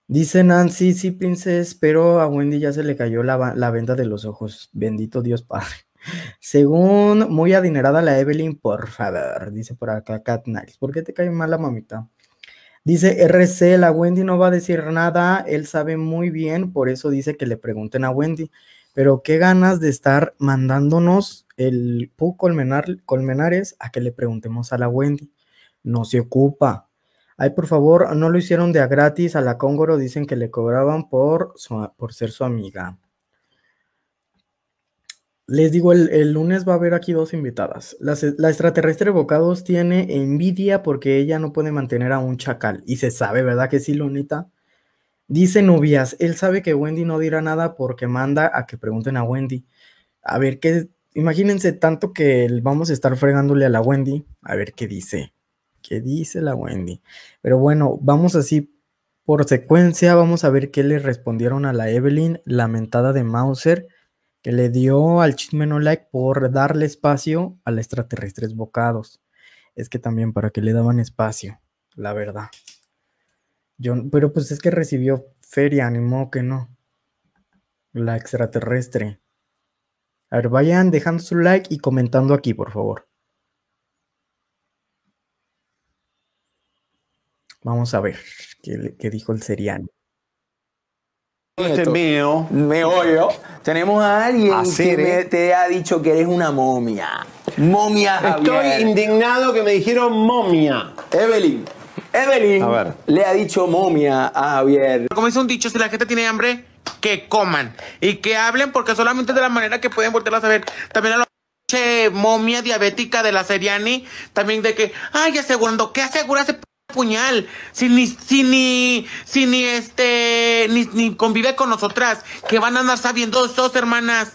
Dice Nancy, sí, princesa, pero a Wendy ya se le cayó la, venda de los ojos. Bendito Dios Padre. Según muy adinerada la Evelyn, por favor, dice por acá Cat nice ¿Por qué te cae mal la mamita? Dice RC, la Wendy no va a decir nada, él sabe muy bien, por eso dice que le pregunten a Wendy. Pero qué ganas de estar mandándonos el Pu Colmenares a que le preguntemos a la Wendy. No se ocupa. Ay, por favor, no lo hicieron de a gratis. A la Congoro dicen que le cobraban por, por ser su amiga. Les digo, el, lunes va a haber aquí dos invitadas. La, la, extraterrestre Bocados tiene envidia porque ella no puede mantener a un chacal. Y se sabe, ¿verdad que sí, Lunita? Dice Nubias, él sabe que Wendy no dirá nada porque manda a que pregunten a Wendy. A ver qué, imagínense tanto que vamos a estar fregándole a la Wendy, a ver qué dice, qué dice la Wendy. Pero bueno, vamos así por secuencia, vamos a ver qué le respondieron a la Evelyn, lamentada de Mauser, que le dio al chisme no like por darle espacio a los extraterrestres bocados. Es que también para que le daban espacio, la verdad pero pues es que recibió feria, animó que no. La extraterrestre. A ver, vayan dejando su like y comentando aquí, por favor. Vamos a ver qué, dijo el seriano. Este mío, me oyo. Tenemos a alguien que te ha dicho que eres una momia. Momia. Estoy indignado que me dijeron momia. Evelyn. Evelyn le ha dicho momia a Javier. Como dice un dicho, si la gente tiene hambre, que coman y que hablen porque solamente de la manera que pueden volverlas a ver. También a la momia diabética de la Seriani, también de que, ay, asegurando, ¿qué asegura ese puñal? Si ni, si ni, si ni este, ni, ni convive con nosotras, que van a andar sabiendo dos hermanas.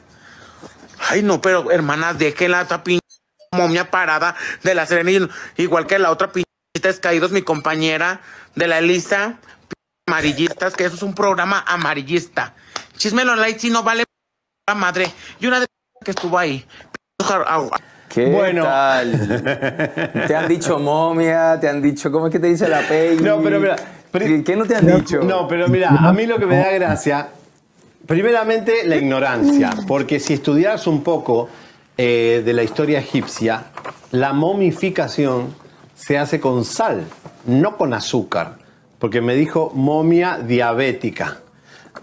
Ay, no, pero hermanas, déjenla esa pinche momia parada de la Seriani, igual que la otra pinche caídos, mi compañera de la lista amarillistas, que eso es un programa amarillista. Chismelo light, si no vale la madre. Y una de que estuvo ahí. ¿Qué bueno. tal? te han dicho momia, te han dicho, ¿cómo es que te dice la peli? No, pero mira, ¿qué no te han dicho? No, pero mira, a mí lo que me da oh. gracia, primeramente la ignorancia, porque si estudias un poco eh, de la historia egipcia, la momificación se hace con sal, no con azúcar, porque me dijo momia diabética.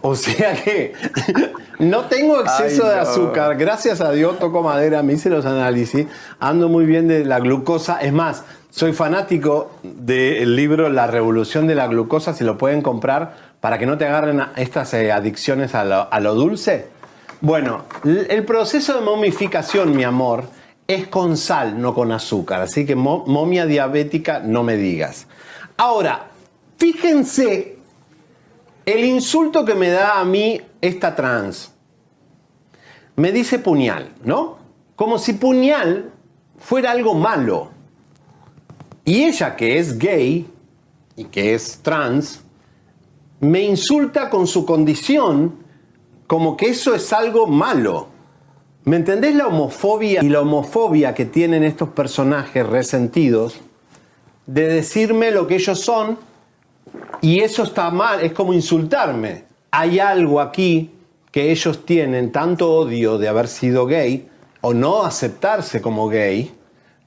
O sea que no tengo exceso de azúcar, gracias a Dios toco madera, me hice los análisis, ando muy bien de la glucosa, es más, soy fanático del libro La revolución de la glucosa, si lo pueden comprar para que no te agarren estas eh, adicciones a a lo dulce. Bueno, el proceso de momificación, mi amor, es con sal, no con azúcar. Así que momia diabética, no me digas. Ahora, fíjense el insulto que me da a mí esta trans. Me dice puñal, ¿no? Como si puñal fuera algo malo. Y ella que es gay y que es trans, me insulta con su condición como que eso es algo malo. ¿Me entendés la homofobia y la homofobia que tienen estos personajes resentidos de decirme lo que ellos son y eso está mal, es como insultarme? Hay algo aquí que ellos tienen tanto odio de haber sido gay o no aceptarse como gay,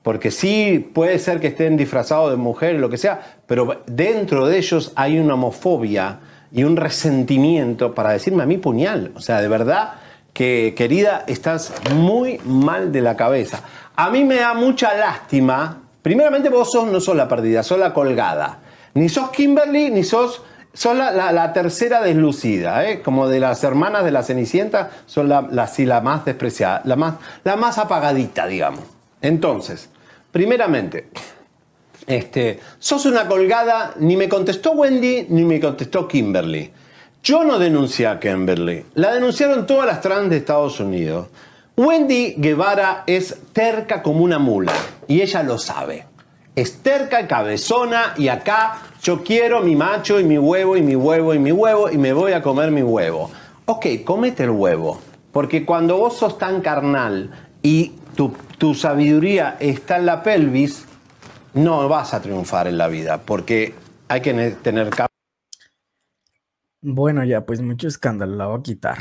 porque sí puede ser que estén disfrazados de mujer, lo que sea, pero dentro de ellos hay una homofobia y un resentimiento para decirme a mí puñal. O sea, de verdad, que querida, estás muy mal de la cabeza. A mí me da mucha lástima. Primeramente vos sos, no sos la perdida, sos la colgada. Ni sos Kimberly, ni sos... la, tercera deslucida, ¿eh? como de las hermanas de la Cenicienta, son la, la más despreciada, la más, la más apagadita, digamos. Entonces, primeramente, este, sos una colgada, ni me contestó Wendy, ni me contestó Kimberly. Yo no denuncié a Kimberly. La denunciaron todas las trans de Estados Unidos. Wendy Guevara es terca como una mula y ella lo sabe. Es terca, cabezona y acá yo quiero mi macho y mi huevo y mi huevo y mi huevo y me voy a comer mi huevo. Ok, comete el huevo. Porque cuando vos sos tan carnal y tu, tu sabiduría está en la pelvis, no vas a triunfar en la vida. Porque hay que tener bueno, ya, pues mucho escándalo, la voy a quitar.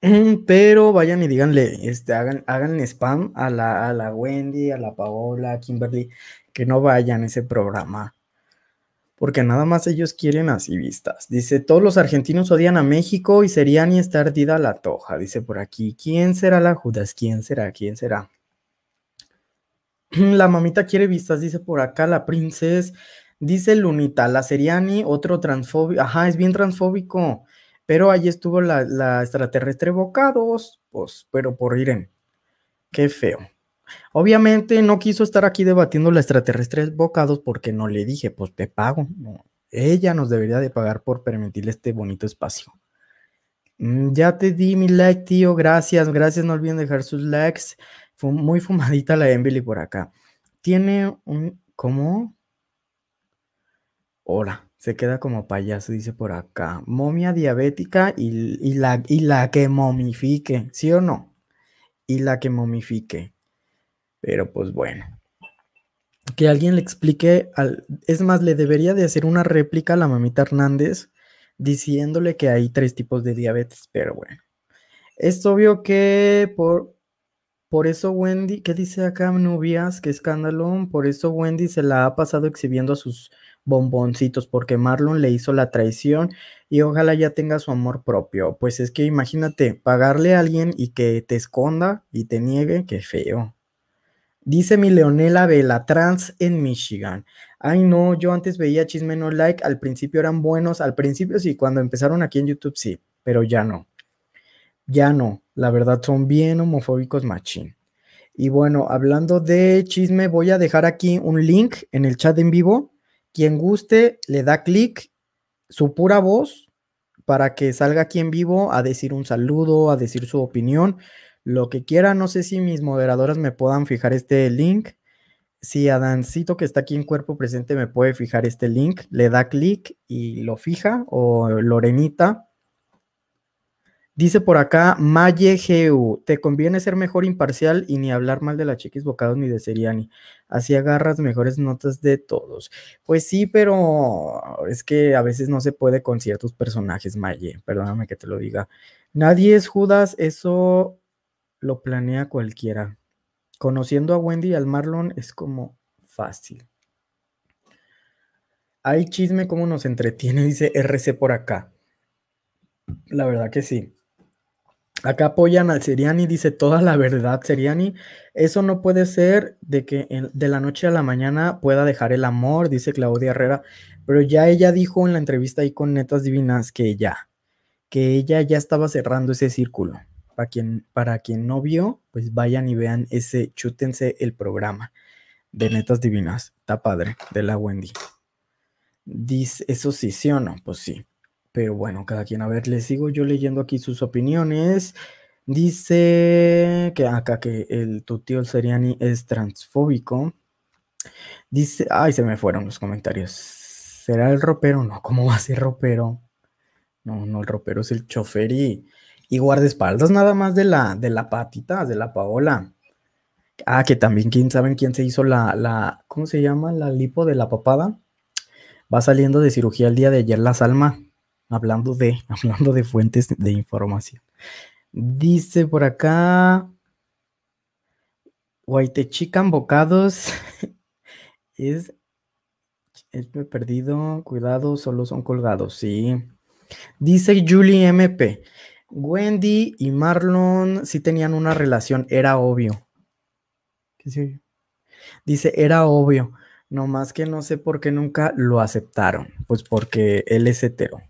Mm, pero vayan y díganle, este, hagan, hagan spam a la, a la Wendy, a la Paola, a Kimberly, que no vayan a ese programa. Porque nada más ellos quieren así vistas. Dice, todos los argentinos odian a México y serían y está ardida la toja. Dice por aquí, ¿quién será la Judas? ¿Quién será? ¿Quién será? La mamita quiere vistas, dice por acá la princesa. Dice Lunita, la Seriani, otro transfóbico. Ajá, es bien transfóbico. Pero ahí estuvo la, extraterrestre bocados, pues, pero por en, Qué feo. Obviamente no quiso estar aquí debatiendo la extraterrestre bocados porque no le dije, pues te pago. ella nos debería de pagar por permitirle este bonito espacio. Mm, ya te di mi like, tío. Gracias, gracias. No olviden dejar sus likes. Fue muy fumadita la Emily por acá. Tiene un. ¿Cómo? Hola, se queda como payaso, dice por acá. Momia diabética y, la, y la que momifique, ¿sí o no? Y la que momifique. Pero pues bueno. Que alguien le explique, al, es más, le debería de hacer una réplica a la mamita Hernández diciéndole que hay tres tipos de diabetes, pero bueno. Es obvio que por, por eso Wendy, ¿qué dice acá Nubias? Qué escándalo. Por eso Wendy se la ha pasado exhibiendo a sus bomboncitos, porque Marlon le hizo la traición y ojalá ya tenga su amor propio. Pues es que imagínate, pagarle a alguien y que te esconda y te niegue, qué feo. Dice mi Leonela Vela, trans en Michigan. Ay, no, yo antes veía chisme no like, al principio eran buenos, al principio sí, cuando empezaron aquí en YouTube sí, pero ya no ya no, la verdad son bien homofóbicos machín. Y bueno, hablando de chisme, voy a dejar aquí un link en el chat en vivo. Quien guste, le da clic, su pura voz, para que salga aquí en vivo a decir un saludo, a decir su opinión, lo que quiera. No sé si mis moderadoras me puedan fijar este link. Si Adancito, que está aquí en cuerpo presente, me puede fijar este link, le da clic y lo fija, o Lorenita, Dice por acá, Maye Geu, te conviene ser mejor imparcial y ni hablar mal de la Chiquis Bocados ni de Seriani. Así agarras mejores notas de todos. Pues sí, pero es que a veces no se puede con ciertos personajes, Maye. Perdóname que te lo diga. Nadie es Judas, eso lo planea cualquiera. Conociendo a Wendy y al Marlon es como fácil. Hay chisme como nos entretiene, dice RC por acá. La verdad que sí. Acá apoyan al Seriani, dice toda la verdad, Seriani. Eso no puede ser de que de la noche a la mañana pueda dejar el amor, dice Claudia Herrera. Pero ya ella dijo en la entrevista ahí con Netas Divinas que ya, que ella ya estaba cerrando ese círculo. Para quien, para quien no vio, pues vayan y vean ese, chútense el programa de Netas Divinas. Está padre, de la Wendy. Dice, eso sí, sí o no, pues sí. Pero bueno, cada quien, a ver, les sigo yo leyendo aquí sus opiniones. Dice que acá que el tu tío el Seriani es transfóbico. Dice, ay, se me fueron los comentarios. ¿Será el ropero? No, ¿cómo va a ser ropero? No, no, el ropero es el chofer y, y guardaespaldas nada más de la, de la patita, de la Paola. Ah, que también, ¿quién saben quién se hizo la, la, ¿cómo se llama? La lipo de la papada. Va saliendo de cirugía el día de ayer la Salma hablando de, hablando de fuentes de información. Dice por acá, Guaitechican bocados es, es perdido, cuidado, solo son colgados, sí. Dice Julie MP, Wendy y Marlon sí tenían una relación, era obvio. Dice, era obvio, nomás que no sé por qué nunca lo aceptaron, pues porque él es hetero.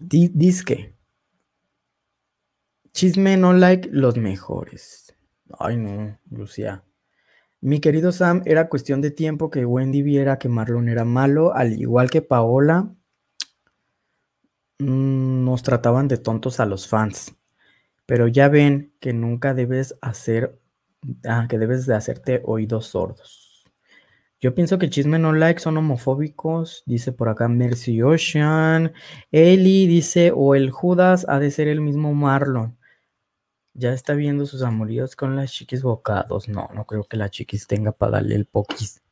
Di disque. Chisme no like los mejores. Ay, no, Lucía. Mi querido Sam, era cuestión de tiempo que Wendy viera que Marlon era malo, al igual que Paola. Mm, nos trataban de tontos a los fans. Pero ya ven que nunca debes hacer, ah, que debes de hacerte oídos sordos. Yo pienso que Chisme No Like son homofóbicos, dice por acá Mercy Ocean. Eli dice, o el Judas ha de ser el mismo Marlon. Ya está viendo sus amoríos con las chiquis bocados. No, no creo que la chiquis tenga para darle el poquis.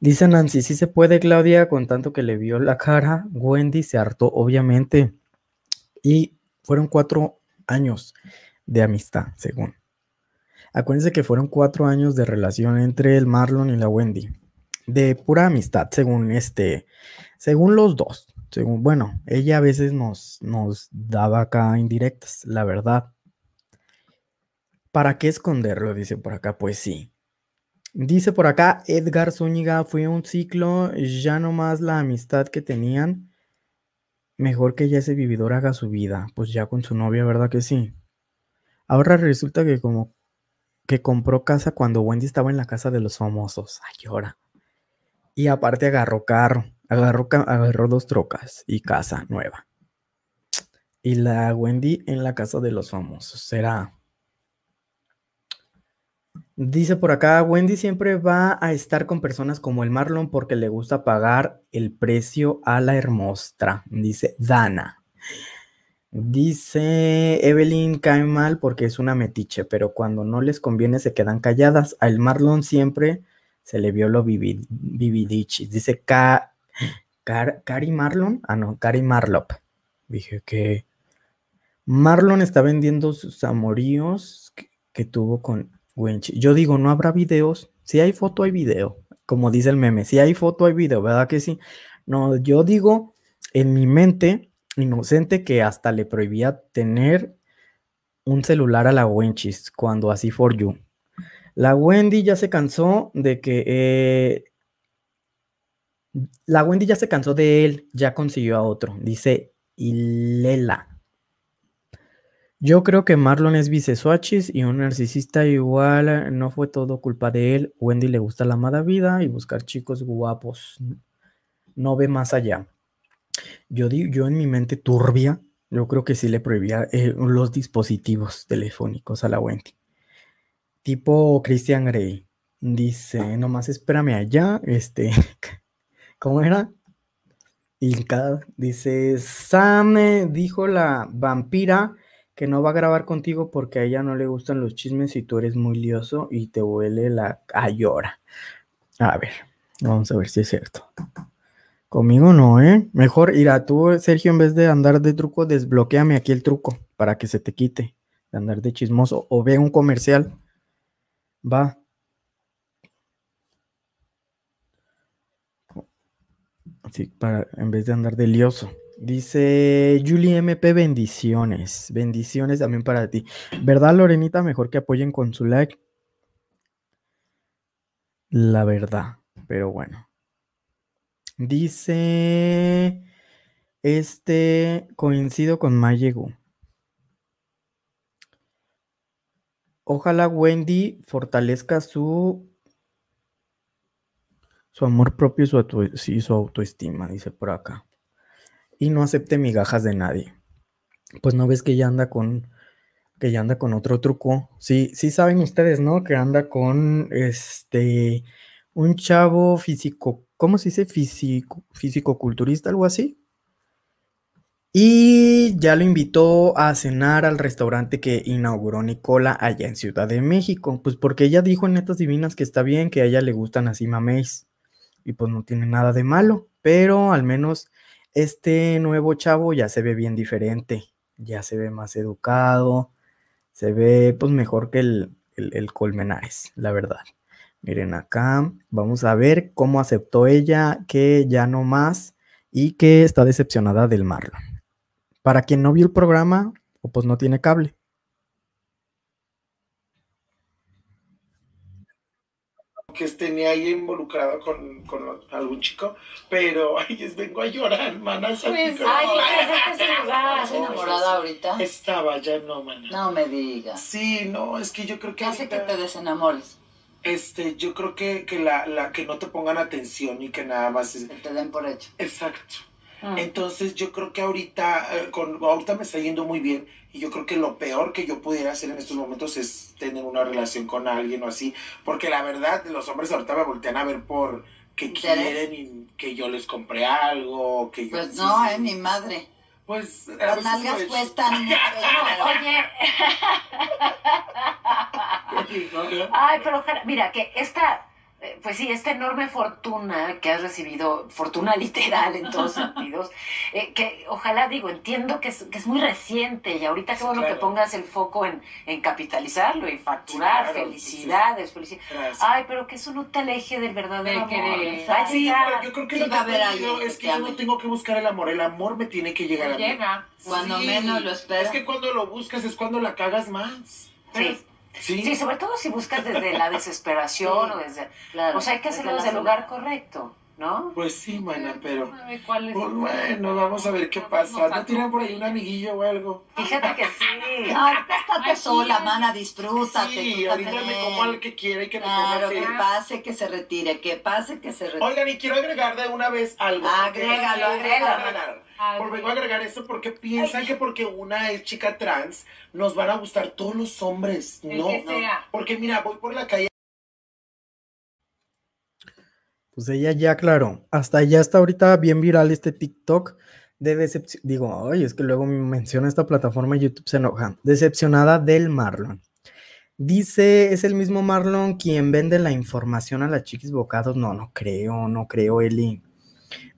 Dice Nancy, si se puede, Claudia, con tanto que le vio la cara. Wendy se hartó, obviamente. Y fueron cuatro años de amistad, según. Acuérdense que fueron cuatro años de relación entre el Marlon y la Wendy de pura amistad, según este, según los dos. Según, bueno, ella a veces nos, nos daba acá indirectas, la verdad. ¿Para qué esconderlo? Dice por acá, pues sí. Dice por acá, Edgar Zúñiga, fue un ciclo, ya no más la amistad que tenían. Mejor que ya ese vividor haga su vida, pues ya con su novia, ¿verdad que sí? Ahora resulta que como que compró casa cuando Wendy estaba en la casa de los famosos. Ay, llora. Y aparte agarró carro, agarró, dos trocas y casa nueva. Y la Wendy en la casa de los famosos. Será. Dice por acá, Wendy siempre va a estar con personas como el Marlon porque le gusta pagar el precio a la hermosa. Dice Dana. Dice Evelyn cae mal porque es una metiche, pero cuando no les conviene se quedan calladas. Al Marlon siempre se le vio lo vividichis. Dice Cari Marlon. Ah, no, Cari Marlop. Dije que Marlon está vendiendo sus amoríos que, tuvo con Winch. Yo digo, no habrá videos. Si hay foto, hay video. Como dice el meme, si hay foto, hay video, ¿verdad que sí? No, yo digo en mi mente inocente que hasta le prohibía tener un celular a la Wenchis cuando así for you. La Wendy ya se cansó de que... Eh, la Wendy ya se cansó de él, ya consiguió a otro, dice Ilela. Yo creo que Marlon es vice suárez y un narcisista igual, no fue todo culpa de él. Wendy le gusta la mala vida y buscar chicos guapos. No ve más allá. Yo, yo en mi mente turbia, yo creo que sí le prohibía eh, los dispositivos telefónicos a la Wendy tipo Christian Grey. Dice, nomás espérame allá, este, ¿cómo era? Y dice, Sam dijo la vampira que no va a grabar contigo porque a ella no le gustan los chismes y tú eres muy lioso y te huele la ah, llora. A ver, vamos a ver si es cierto. Conmigo no, ¿eh? Mejor ir a tú, Sergio, en vez de andar de truco, desbloqueame aquí el truco para que se te quite de andar de chismoso o ve un comercial va. así para, en vez de andar de Dice Julie MP, bendiciones. Bendiciones también para ti. ¿Verdad, Lorenita? Mejor que apoyen con su like. La verdad, pero bueno. Dice, este, coincido con Mayego. Ojalá Wendy fortalezca su, su amor propio y su, autoestima, dice por acá. Y no acepte migajas de nadie. Pues no ves que ella anda con que ya anda con otro truco. Sí, sí saben ustedes, ¿no? Que anda con este un chavo físico, ¿cómo se dice? Físico, físico culturista, algo así. Y ya lo invitó a cenar al restaurante que inauguró Nicola allá en Ciudad de México. Pues porque ella dijo en Netas Divinas que está bien, que a ella le gustan así mameis. Y pues no tiene nada de malo. Pero al menos este nuevo chavo ya se ve bien diferente. Ya se ve más educado. Se ve pues mejor que el, Colmenares, la verdad. Miren acá, vamos a ver cómo aceptó ella que ya no más y que está decepcionada del Marlon. Para quien no vio el programa o pues no tiene cable. que tenía ahí involucrado con, algún chico, pero ay, vengo a llorar, manas. Pues, ay, ¿qué se ¿Estás enamorada ahorita? Estaba, ya no, maná. No me digas. Sí, no, es que yo creo que... hace que te desenamores? Este, yo creo que, la, la, que no te pongan atención y que nada más... Que te den por hecho. Exacto. Ah. Entonces yo creo que ahorita, eh, con, ahorita me está yendo muy bien y yo creo que lo peor que yo pudiera hacer en estos momentos es tener una relación con alguien o así, porque la verdad los hombres ahorita me voltean a ver por que quieren y que yo les compré algo, que yo... Pues no, ¿eh? mi madre. Pues... Las nalgas pues... cuestan... Oye... Ay, pero mira, que esta eh, pues sí, esta enorme fortuna que has recibido, fortuna literal en todos sentidos, eh, que ojalá digo, entiendo que es, que es muy reciente y ahorita qué bueno que pongas el foco en, capitalizarlo y facturar, felicidades, felicidades. Ay, pero que eso no te aleje del verdadero amor. sí, yo creo que lo es que, yo no tengo que buscar el amor, el amor me tiene que llegar a llega, Cuando menos lo esperas. Es que cuando lo buscas es cuando la cagas más. Sí. Sí. sobre todo si buscas desde la desesperación o desde... Claro, sea, hay que hacerlo desde el lugar correcto. ¿no? Pues sí, mana, pero. Pues bueno, vamos a ver qué pasa. ¿No tienen por ahí un amiguillo o algo? Fíjate que sí. Ahorita estate sola, mana, disfrútate. Sí, ahorita me como al que quiera y que me claro, que pase, que se retire, que pase, que se retire. Oigan, y quiero agregar de una vez algo. Agrégalo, agrégalo. Por pues vengo a agregar eso porque piensan que porque una es chica trans nos van a gustar todos los hombres. no, no. Porque mira, voy por la calle pues ella ya, claro, hasta ya está ahorita bien viral este TikTok de decepción. Digo, ay, es que luego me menciona esta plataforma y YouTube se enoja. Decepcionada del Marlon. Dice, es el mismo Marlon quien vende la información a las chiquis bocados. No, no creo, no creo, Eli.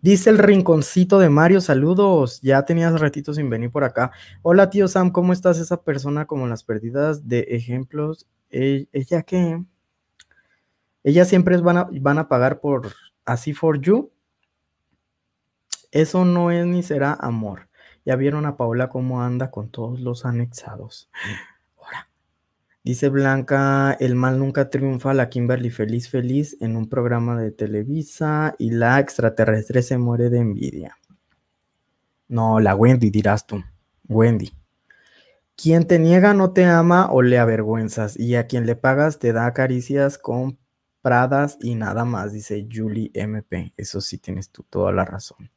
Dice el rinconcito de Mario, saludos. Ya tenías ratito sin venir por acá. Hola, tío Sam, ¿cómo estás? Esa persona como las perdidas de ejemplos. E-, ¿Ella qué? Ellas siempre van a, pagar por así for you. Eso no es ni será amor. Ya vieron a Paola cómo anda con todos los anexados. Ahora. Dice Blanca, el mal nunca triunfa, la Kimberly feliz, feliz en un programa de Televisa y la extraterrestre se muere de envidia. No, la Wendy dirás tú, Wendy. Quien te niega no te ama o le avergüenzas y a quien le pagas te da caricias con y nada más, dice Julie MP. Eso sí tienes tú toda la razón.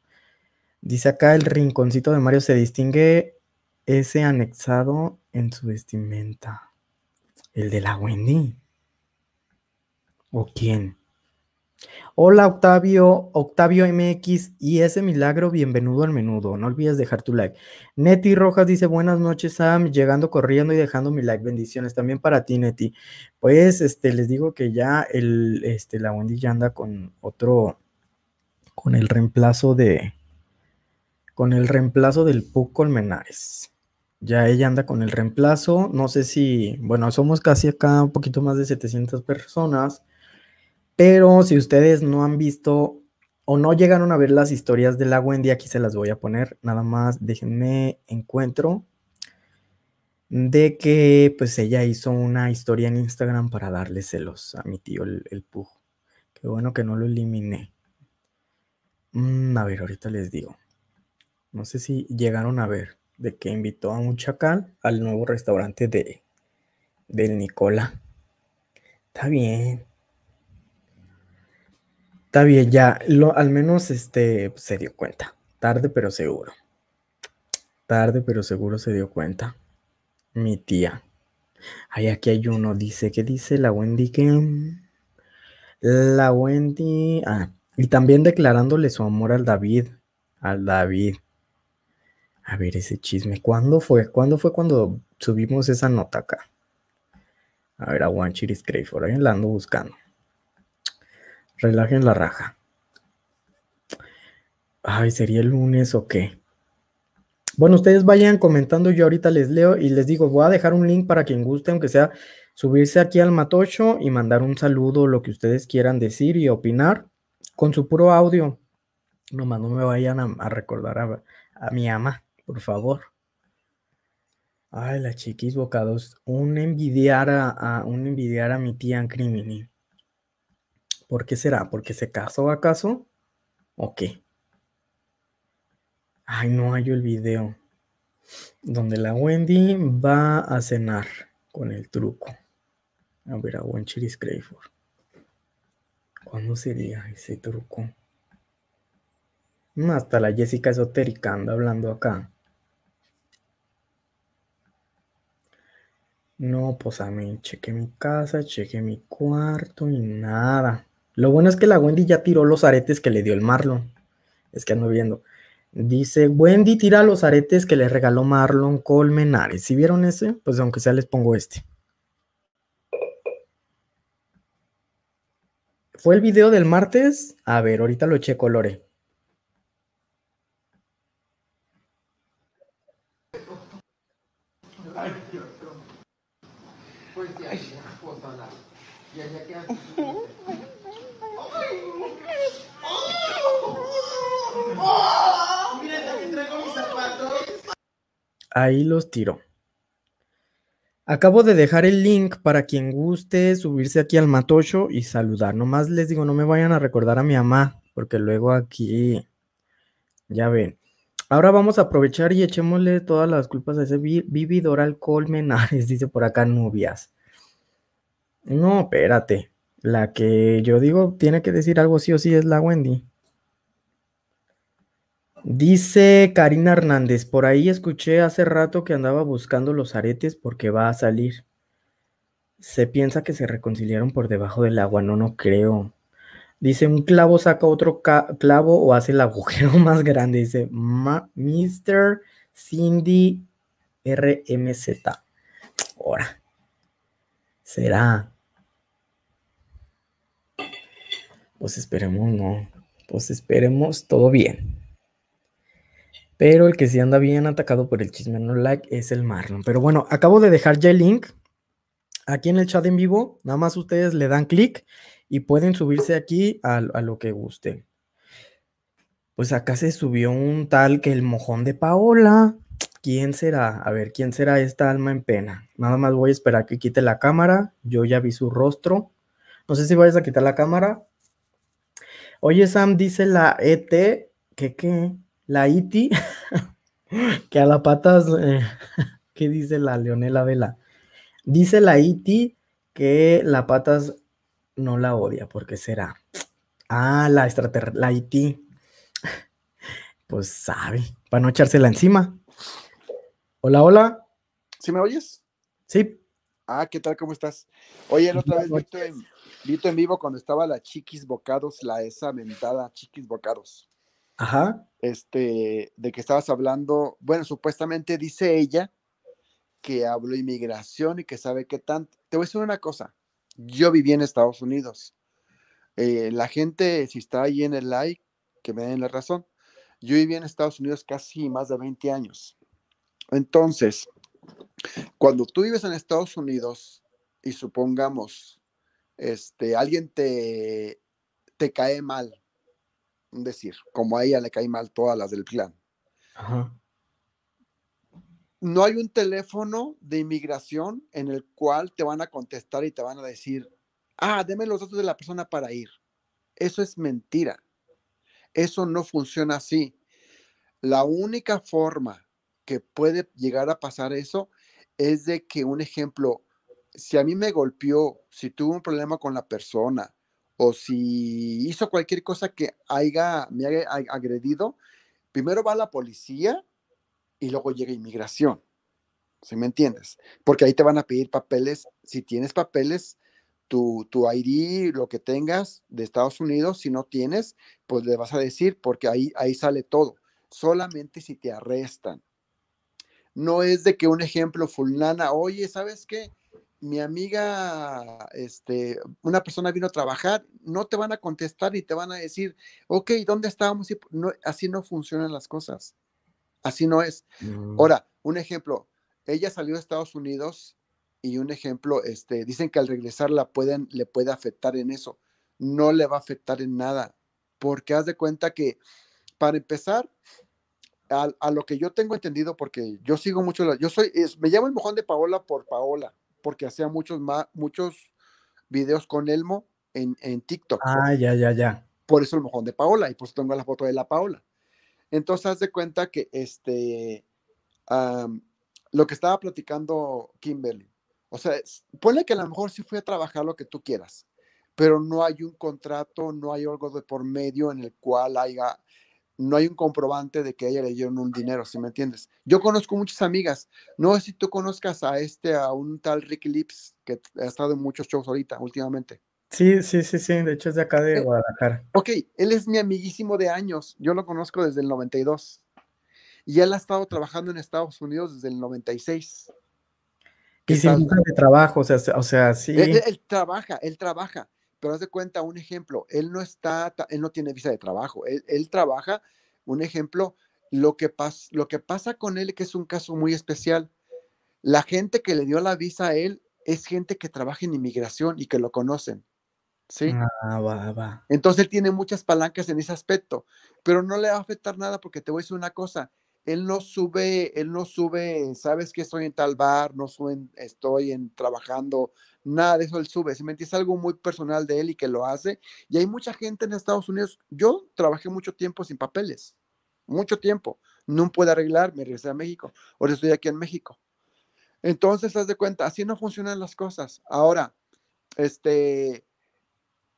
Dice acá el rinconcito de Mario se distingue ese anexado en su vestimenta. El de la Wendy. ¿O quién? Hola Octavio, Octavio MX y ese milagro, bienvenido al menudo. No olvides dejar tu like. Neti Rojas dice buenas noches Sam, llegando corriendo y dejando mi like. Bendiciones también para ti Neti. Pues este les digo que ya el este la Wendy ya anda con otro con el reemplazo de con el reemplazo del Puc Colmenares. Ya ella anda con el reemplazo, no sé si, bueno, somos casi acá un poquito más de 700 personas. Pero si ustedes no han visto o no llegaron a ver las historias de la Wendy, aquí se las voy a poner. Nada más déjenme encuentro de que pues ella hizo una historia en Instagram para darle celos a mi tío el, pujo. Qué bueno que no lo eliminé. Mm, a ver, ahorita les digo. No sé si llegaron a ver de que invitó a un chacal al nuevo restaurante de del Nicola. Está bien. Está bien, ya, lo, al menos este, se dio cuenta. Tarde pero seguro. Tarde pero seguro se dio cuenta. Mi tía. Ay, aquí hay uno, dice, ¿qué dice la Wendy? Que... La Wendy... Ah, y también declarándole su amor al David. Al David. A ver ese chisme. ¿Cuándo fue? ¿Cuándo fue cuando subimos esa nota acá? A ver, a One Chiris Crayford, la ando buscando relajen la raja. Ay, ¿sería el lunes o qué? Bueno, ustedes vayan comentando, yo ahorita les leo y les digo, voy a dejar un link para quien guste, aunque sea subirse aquí al matocho y mandar un saludo, lo que ustedes quieran decir y opinar con su puro audio. Nomás no me vayan a, recordar a, mi ama, por favor. Ay, la chiquis bocados. Un envidiar a, a, un envidiar a mi tía Crimini. ¿Por qué será? ¿Porque se casó acaso? ¿O qué? Ay, no hay el video. Donde la Wendy va a cenar con el truco. A ver, a Wenchiris Crayford. ¿Cuándo sería ese truco? Mm, hasta la Jessica esotérica anda hablando acá. No, pues a mí Cheque mi casa, cheque mi cuarto y nada. Lo bueno es que la Wendy ya tiró los aretes que le dio el Marlon. Es que ando viendo. Dice, Wendy tira los aretes que le regaló Marlon Colmenares. Si vieron ese, pues aunque sea les pongo este. ¿Fue el video del martes? A ver, ahorita lo eché colore. Pues ahí los tiro. Acabo de dejar el link para quien guste subirse aquí al matocho y saludar. Nomás les digo, no me vayan a recordar a mi mamá, porque luego aquí, ya ven. Ahora vamos a aprovechar y echémosle todas las culpas a ese vividor alcohol menares, dice por acá Nubias. No, espérate. La que yo digo tiene que decir algo sí o sí es la Wendy. Dice Karina Hernández, por ahí escuché hace rato que andaba buscando los aretes porque va a salir. Se piensa que se reconciliaron por debajo del agua, no, no creo. Dice, un clavo saca otro clavo o hace el agujero más grande. Dice, Mr. Cindy RMZ. Ahora, será. Pues esperemos, no. Pues esperemos todo bien. Pero el que sí anda bien atacado por el chisme no like es el Marlon. Pero bueno, acabo de dejar ya el link aquí en el chat en vivo. Nada más ustedes le dan clic y pueden subirse aquí a, lo que gusten. Pues acá se subió un tal que el mojón de Paola. ¿Quién será? A ver, ¿quién será esta alma en pena? Nada más voy a esperar que quite la cámara. Yo ya vi su rostro. No sé si vayas a quitar la cámara. Oye, Sam, dice la ET qué qué la Iti, e que a la patas, eh, ¿qué dice la Leonela Vela? Dice la Iti e que la patas no la odia, porque será. Ah, la extraterrestre, la Iti. E pues sabe, para no echársela encima. Hola, hola. ¿Sí me oyes? Sí. Ah, ¿qué tal? ¿Cómo estás? Oye, la otra vez vi en, en, vivo cuando estaba la Chiquis Bocados, la esa mentada Chiquis Bocados. Ajá. Este, de que estabas hablando, bueno, supuestamente dice ella que habló inmigración y que sabe qué tanto. Te voy a decir una cosa, yo viví en Estados Unidos. Eh, la gente, si está ahí en el like, que me den la razón. Yo viví en Estados Unidos casi más de 20 años. Entonces, cuando tú vives en Estados Unidos y supongamos, este, alguien te, te cae mal, decir, como a ella le cae mal todas las del plan No hay un teléfono de inmigración en el cual te van a contestar y te van a decir, ah, deme los datos de la persona para ir. Eso es mentira. Eso no funciona así. La única forma que puede llegar a pasar eso es de que, un ejemplo, si a mí me golpeó, si tuve un problema con la persona, o si hizo cualquier cosa que haya, me haya agredido, primero va la policía y luego llega inmigración. ¿Sí me entiendes? Porque ahí te van a pedir papeles. Si tienes papeles, tu, tu ID, lo que tengas de Estados Unidos, si no tienes, pues le vas a decir, porque ahí, ahí sale todo. Solamente si te arrestan. No es de que un ejemplo, fulana, oye, ¿sabes qué? mi amiga, este, una persona vino a trabajar, no te van a contestar y te van a decir, ok, ¿dónde estábamos? no, así no funcionan las cosas. Así no es. Mm. Ahora, un ejemplo, ella salió de Estados Unidos y un ejemplo, este, dicen que al regresar la pueden, le puede afectar en eso. No le va a afectar en nada, porque haz de cuenta que, para empezar, a, lo que yo tengo entendido, porque yo sigo mucho, la, yo soy, me llamo el mojón de Paola por Paola, porque hacía muchos, más, muchos videos con Elmo en, TikTok. Ah, ya, ya, ya. Por eso el mojón de Paola, y por eso tengo la foto de la Paola. Entonces, haz de cuenta que este, lo que estaba platicando Kimberly, o sea, ponle que a lo mejor sí fui a trabajar lo que tú quieras, pero no hay un contrato, no hay algo de por medio en el cual haya no hay un comprobante de que ella le dieron un dinero, si me entiendes. Yo conozco muchas amigas, no sé si tú conozcas a este, a un tal Rick Lips, que ha estado en muchos shows ahorita, últimamente. Sí, sí, sí, sí, de hecho es de acá de eh, Guadalajara. Ok, él es mi amiguísimo de años, yo lo conozco desde el 92. Y él ha estado trabajando en Estados Unidos desde el 96. Y sin de trabajo, o sea, o sí. él trabaja, él trabaja pero haz de cuenta un ejemplo, él no está, él no tiene visa de trabajo, él, trabaja, un ejemplo, lo que, lo que pasa con él, que es un caso muy especial, la gente que le dio la visa a él es gente que trabaja en inmigración y que lo conocen. ¿Sí? Ah, Entonces él tiene muchas palancas en ese aspecto, pero no le va a afectar nada porque te voy a decir una cosa, él no sube, él no sube, sabes que estoy en tal bar, no suben, estoy en trabajando, nada de eso él sube, se es algo muy personal de él y que lo hace. Y hay mucha gente en Estados Unidos, yo trabajé mucho tiempo sin papeles, mucho tiempo, no puedo arreglar, me regresé a México, ahora estoy aquí en México. Entonces, haz de cuenta, así no funcionan las cosas. Ahora, este,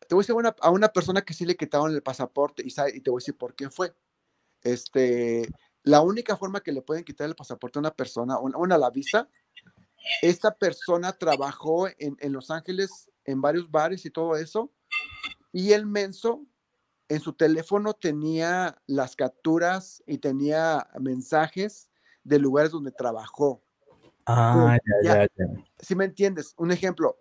te voy a decir a una persona que sí le quitaron el pasaporte y, y te voy a decir por qué fue. Este, la única forma que le pueden quitar el pasaporte a una persona, una, una la visa, esta persona trabajó en, Los Ángeles en varios bares y todo eso, y el menso en su teléfono tenía las capturas y tenía mensajes de lugares donde trabajó. Ah, ya, ya, ya. Si me entiendes, un ejemplo,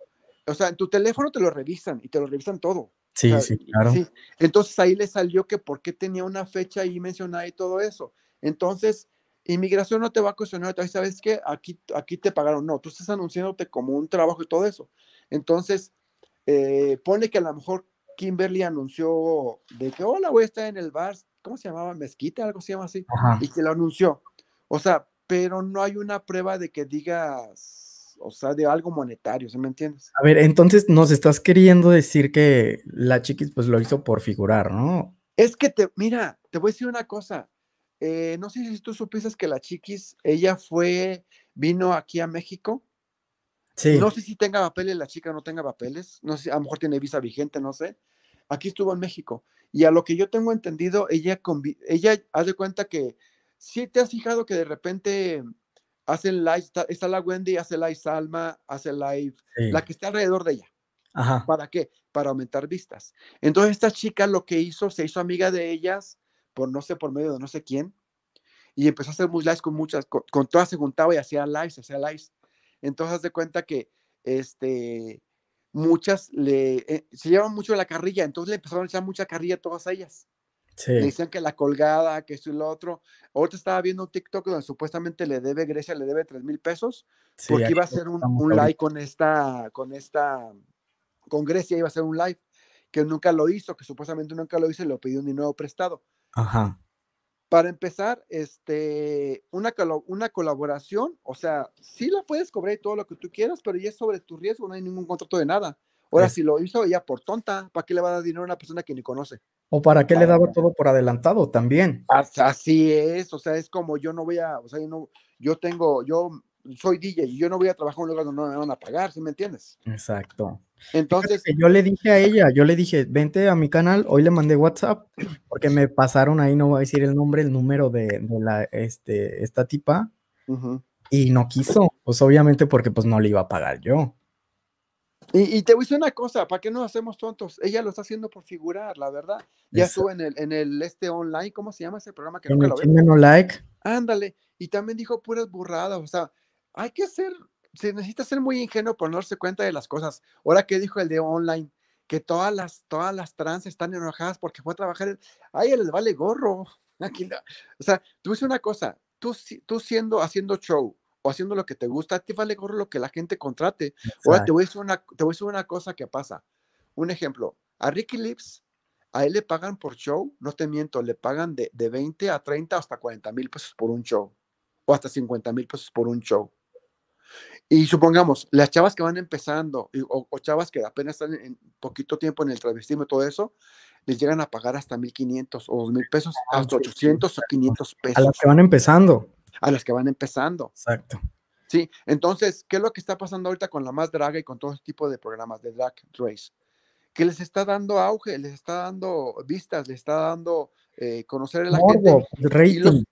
o sea, en tu teléfono te lo revisan y te lo revisan todo. Sí, sí, claro. Entonces ahí le salió que por qué tenía una fecha ahí mencionada y todo eso. Entonces, inmigración no te va a cuestionar, ¿sabes qué? Aquí, aquí te pagaron. No, tú estás anunciándote como un trabajo y todo eso. Entonces, eh, pone que a lo mejor Kimberly anunció de que, hola, voy a estar en el bar, ¿cómo se llamaba? Mezquita, algo se llama así, y que lo anunció. O sea, pero no hay una prueba de que digas, o sea, de algo monetario, ¿se me entiendes? A ver, entonces nos estás queriendo decir que la chiquis pues lo hizo por figurar, ¿no? Es que te, mira, te voy a decir una cosa, eh, no sé si tú supiste que la Chiquis, ella fue, vino aquí a México. Sí. No sé si tenga papeles la chica, no tenga papeles. No sé, a lo mejor tiene visa vigente, no sé. Aquí estuvo en México. Y a lo que yo tengo entendido, ella, ella hace cuenta que si te has fijado que de repente hacen live, está, la Wendy, hace live Salma, hace live, la que está alrededor de ella. Ajá. ¿Para qué? Para aumentar vistas. Entonces esta chica lo que hizo, se hizo amiga de ellas, por no sé, por medio de no sé quién. Y empezó a hacer muchos lives con muchas, con, todas se juntaba y hacía likes, hacía likes Entonces, haz de cuenta que, este, muchas le, eh, se llevan mucho la carrilla, entonces le empezaron a echar mucha carrilla a todas ellas. Sí. Le decían que la colgada, que esto y lo otro. Ahorita estaba viendo un TikTok donde supuestamente le debe Grecia, le debe tres mil pesos, porque iba a hacer un, like con esta, con esta, con Grecia iba a hacer un live, que nunca lo hizo, que supuestamente nunca lo hizo y le pidió un dinero prestado. Ajá. Para empezar, este, una, una colaboración, o sea, sí la puedes cobrar y todo lo que tú quieras, pero ya es sobre tu riesgo, no hay ningún contrato de nada. Ahora, si lo hizo ella por tonta, ¿para qué le va a dar dinero a una persona que ni conoce? ¿O para qué le daba todo por adelantado también? Así es, o sea, es como yo no voy a, o sea, yo, no, yo tengo, yo soy DJ y yo no voy a trabajar en un lugar donde no me van a pagar, ¿sí me entiendes? Exacto. Entonces, yo le dije a ella, yo le dije, vente a mi canal, hoy le mandé WhatsApp, porque me pasaron ahí, no voy a decir el nombre, el número de, la, este, esta tipa, y no quiso, pues obviamente porque pues no le iba a pagar yo. Y, te voy a decir una cosa, ¿para qué nos hacemos tontos? Ella lo está haciendo por figurar, la verdad. Ya estuvo en el, en el este online, ¿cómo se llama ese programa que nunca lo y también dijo puras burradas, o sea, hay que ser, se necesita ser muy ingenuo por no darse cuenta de las cosas. Ahora, que dijo el de online? Que todas las, todas las trans están enojadas porque fue a trabajar. ay, él les vale gorro. Aquí O sea, tú dices una cosa, tú, tú siendo, haciendo show o haciendo lo que te gusta, te vale gorro lo que la gente contrate. Ahora, te voy, a decir una, una cosa que pasa. Un ejemplo, a Ricky Lips, a él le pagan por show, no te miento, le pagan de 20 a 30 hasta 40 mil pesos por un show, o hasta 50 mil pesos por un show. Y supongamos, las chavas que van empezando o, chavas que apenas están en poquito tiempo en el travestismo y todo eso, les llegan a pagar hasta 1.500 o 2.000 pesos, ah, hasta 800 o 500 pesos. A las que van empezando. A las que van empezando. Exacto. Sí, entonces, ¿qué es lo que está pasando ahorita con la más draga y con todo este tipo de programas de drag race? Que les está dando auge, les está dando vistas, les está dando eh, conocer a la Rating.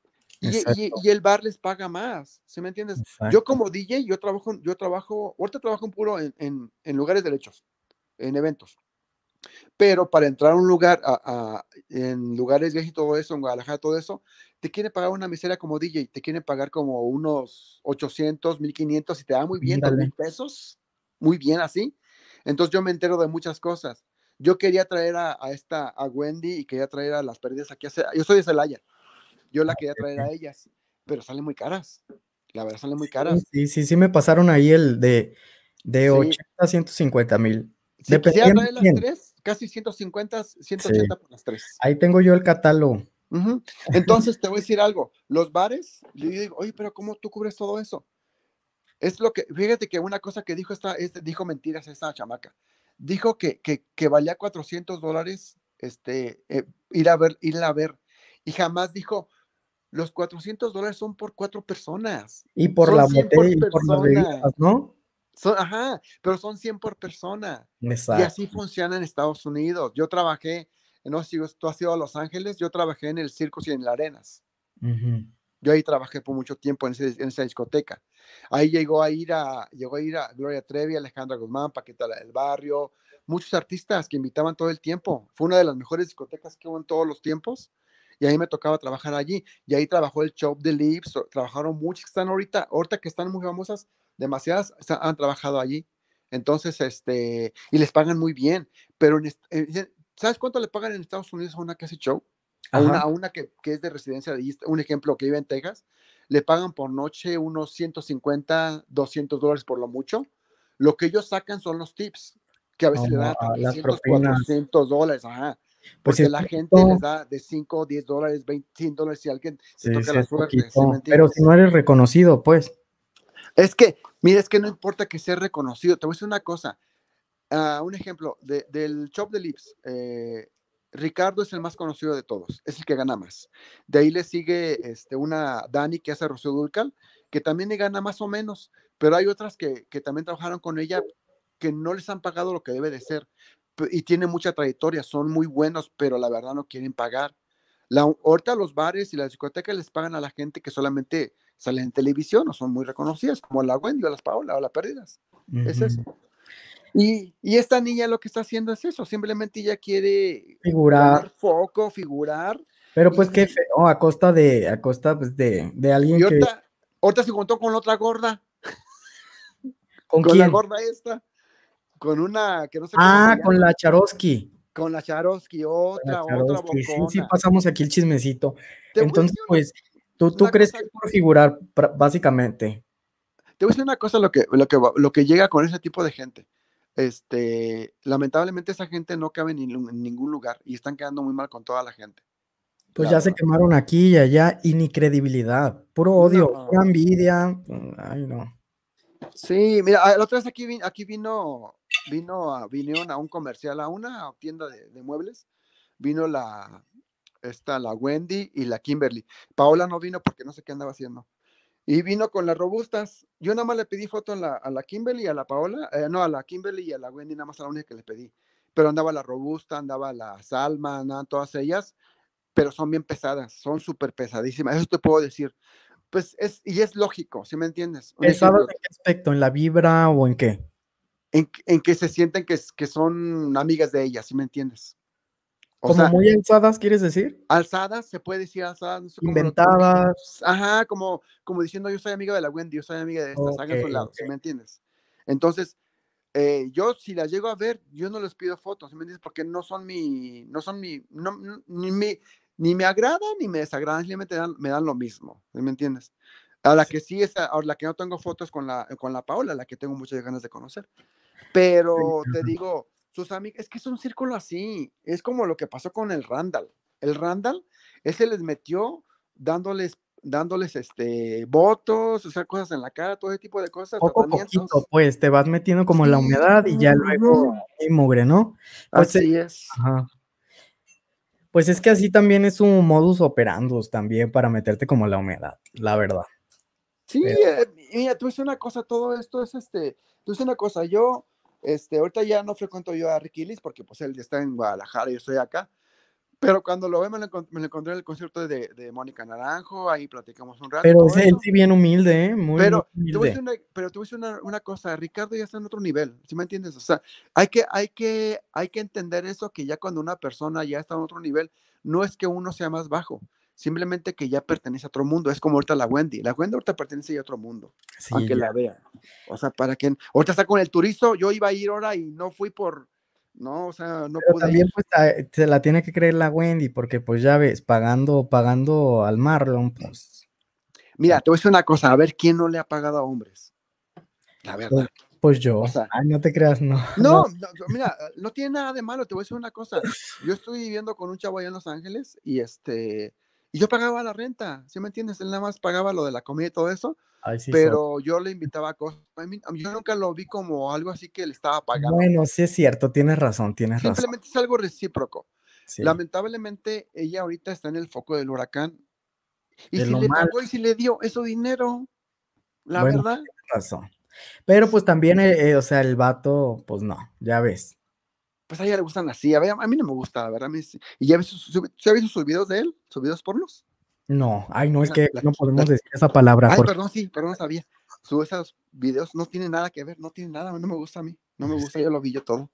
Y, el bar les paga más, ¿se me entiendes? Yo como DJ, yo trabajo, yo trabajo, ahorita trabajo en puro en, lugares derechos, en eventos. Pero para entrar a un lugar, en lugares viejos y todo eso, en Guadalajara, todo eso, te quieren pagar una miseria como DJ, te quieren pagar como unos 800, 1500 y te da muy bien, mil pesos, muy bien así. Entonces yo me entero de muchas cosas. Yo quería traer a, a esta, a Wendy y quería traer a las pérdidas aquí. Yo soy de Celaya. Yo la quería traer a ellas, pero salen muy caras. La verdad, salen muy caras. Sí, sí, sí, me pasaron ahí el de, de 80 a 150 mil. Si quisiera traer las tres, casi 150, 180 por las tres. Ahí tengo yo el catálogo. Entonces te voy a decir algo, los bares, le digo, oye, pero ¿cómo tú cubres todo eso? Es lo que, fíjate que una cosa que dijo esta, este, dijo mentiras esta chamaca, dijo que, que, valía 400 dólares este, eh, ir a ver, ir a ver, y jamás dijo, los 400 dólares son por cuatro personas. Y por la botella y por las bebidas, ¿no? ajá, pero son 100 por persona. Y así funciona en Estados Unidos. Yo trabajé, no sé si tú has ido a Los Ángeles, yo trabajé en el Circus y en las Arenas. Yo ahí trabajé por mucho tiempo en, esa discoteca. Ahí llegó a ir a, llegó a, ir a Gloria Trevi, Alejandra Guzmán, Paquita del Barrio, muchos artistas que invitaban todo el tiempo. Fue una de las mejores discotecas que hubo en todos los tiempos y ahí me tocaba trabajar allí. Y ahí trabajó el show de Lips, trabajaron muchos que están ahorita, ahorita que están muy famosas, demasiadas han trabajado allí. Entonces, este, y les pagan muy bien, pero eh, ¿sabes cuánto le pagan en Estados Unidos a una que hace show? A una, que, que es de residencia de un ejemplo que vive en Texas, le pagan por noche unos 150, 200 dólares por lo mucho. Lo que ellos sacan son los tips, que a veces le oh, dan 300, 400 dólares, ajá. Porque pues la gente les da de 5, 10 dólares, 20, 100 dólares si alguien se toca pero si no eres reconocido, pues. Es que, mira, es que no importa que sea reconocido. Te voy a decir una cosa. Ah, un ejemplo de, del Chop de Lips. Eh, Ricardo es el más conocido de todos, es el que gana más. De ahí le sigue este, una Dani que hace Rocío Dulcal, que también le gana más o menos, pero hay otras que, que también trabajaron con ella que no les han pagado lo que debe de ser y tiene mucha trayectoria, son muy buenos, pero la verdad no quieren pagar. La, ahorita los bares y las discotecas les pagan a la gente que solamente sale en televisión o son muy reconocidas, como la Wendy o las Paola o las pérdidas Es eso. Y, esta niña lo que está haciendo es eso, simplemente ella quiere figurar, foco, figurar. Pero pues qué feo, a costa de, a costa pues de, de alguien y ahorita, Ahorita se juntó con otra gorda. ¿Con, la gorda esta con una que no sé. Ah, con la Charosky. Con la Charosky, otra, otra. Sí, sí, pasamos aquí el chismecito. Entonces, pues, tú, tú crees que es por figurar, básicamente. Te voy a decir una cosa, lo que, lo que, llega con ese tipo de gente. Este, lamentablemente esa gente no cabe en, ningún lugar y están quedando muy mal con toda la gente. Pues ya se quemaron aquí y allá y ni credibilidad, puro odio, envidia. Ay, no. Sí, mira, la otra vez aquí, vino, aquí vino vino a, a un comercial, a una tienda de, muebles, vino la, esta, la Wendy y la Kimberly. Paola no vino porque no sé qué andaba haciendo. Y vino con las robustas. Yo nada más le pedí foto a la, Kimberly y a la Paola, eh, no, a la Kimberly y a la Wendy, nada más a la única que le pedí. Pero andaba la robusta, andaba la Salma, todas ellas, pero son bien pesadas, son súper pesadísimas. Eso te puedo decir. Pues es, y es lógico, si me entiendes? en qué aspecto? ¿En la vibra o en qué? en, en que se sienten que, que son amigas de ellas, ¿sí me entiendes? O como muy alzadas, ¿quieres decir? Alzadas, se puede decir alzadas. Inventadas. ajá, como, como diciendo yo soy amiga de la Wendy, yo soy amiga de estas, okay, hagan su lado, ¿sí me entiendes? Entonces, eh, yo si las llego a ver, yo no les pido fotos, ¿sí me entiendes? Porque no son mi, no son mi, no, ni, me, ni me agradan ni me desagradan, simplemente me dan lo mismo, ¿sí me entiendes? A la que sí es, a, la que no tengo fotos con la, con la Paola, la que tengo muchas ganas de conocer. Pero te digo, sus amigos, es que es un círculo así, es como lo que pasó con el Randall. El Randall, ese les metió dándoles dándoles este votos, o cosas en la cara, todo ese tipo de cosas. Poco pues, te vas metiendo como la humedad y ya luego y mugre, ¿no? Pues, eh, así es. Pues es que así también es un modus operandus también para meterte como la humedad, la verdad. Sí, eh, eh, mira, tú dices una cosa, todo esto es este, tú dices una cosa, yo, este, ahorita ya no frecuento yo a Ricky Liz porque pues él está en Guadalajara y yo estoy acá, pero cuando lo ve me lo, encontré en el concierto de, Mónica Naranjo, ahí platicamos un rato. Pero él sí bien humilde, ¿eh? Muy, pero, humilde. una, pero te una, una, cosa, Ricardo ya está en otro nivel, ¿sí me entiendes? O sea, hay que, hay, que, hay que entender eso, que ya cuando una persona ya está en otro nivel, no es que uno sea más bajo, simplemente que ya pertenece a otro mundo. Es como ahorita la Wendy. La Wendy ahorita pertenece a otro mundo, sí. que la vean. O sea, para quien ahorita está con el turismo yo iba a ir ahora y no fui por, no, o sea, no pude También pues se la tiene que creer la Wendy, porque pues ya ves, pagando, pagando al Marlon, pues. Mira, te voy a decir una cosa, a ver quién no le ha pagado a hombres. La pues, verdad. Pues, yo, o no te creas, no. no. No, mira, no tiene nada de malo, te voy a decir una cosa. Yo estoy viviendo con un chavo allá en Los Ángeles y este, y yo pagaba la renta, ¿sí me entiendes? Él nada más pagaba lo de la comida y todo eso, pero yo le invitaba a cosas. yo nunca lo vi como algo así que le estaba pagando. Bueno, sí es cierto, tienes razón, tienes razón. Simplemente es algo recíproco. Lamentablemente, ella ahorita está en el foco del huracán. Y si le pagó y si le dio eso dinero, la verdad. Tienes razón. Pero pues también, eh, eh, o sea, el vato, pues no, ya ves pues a ella le gustan así, a, a mí no me gusta, verdad. ¿Y ya ves, sus videos de él? subidos por pornos? No, ay, no, es que no podemos decir esa palabra. Ay, perdón, sí, perdón, sabía. esos videos no tienen nada que ver, no tienen nada, no me gusta a mí, no me gusta, yo lo vi yo todo.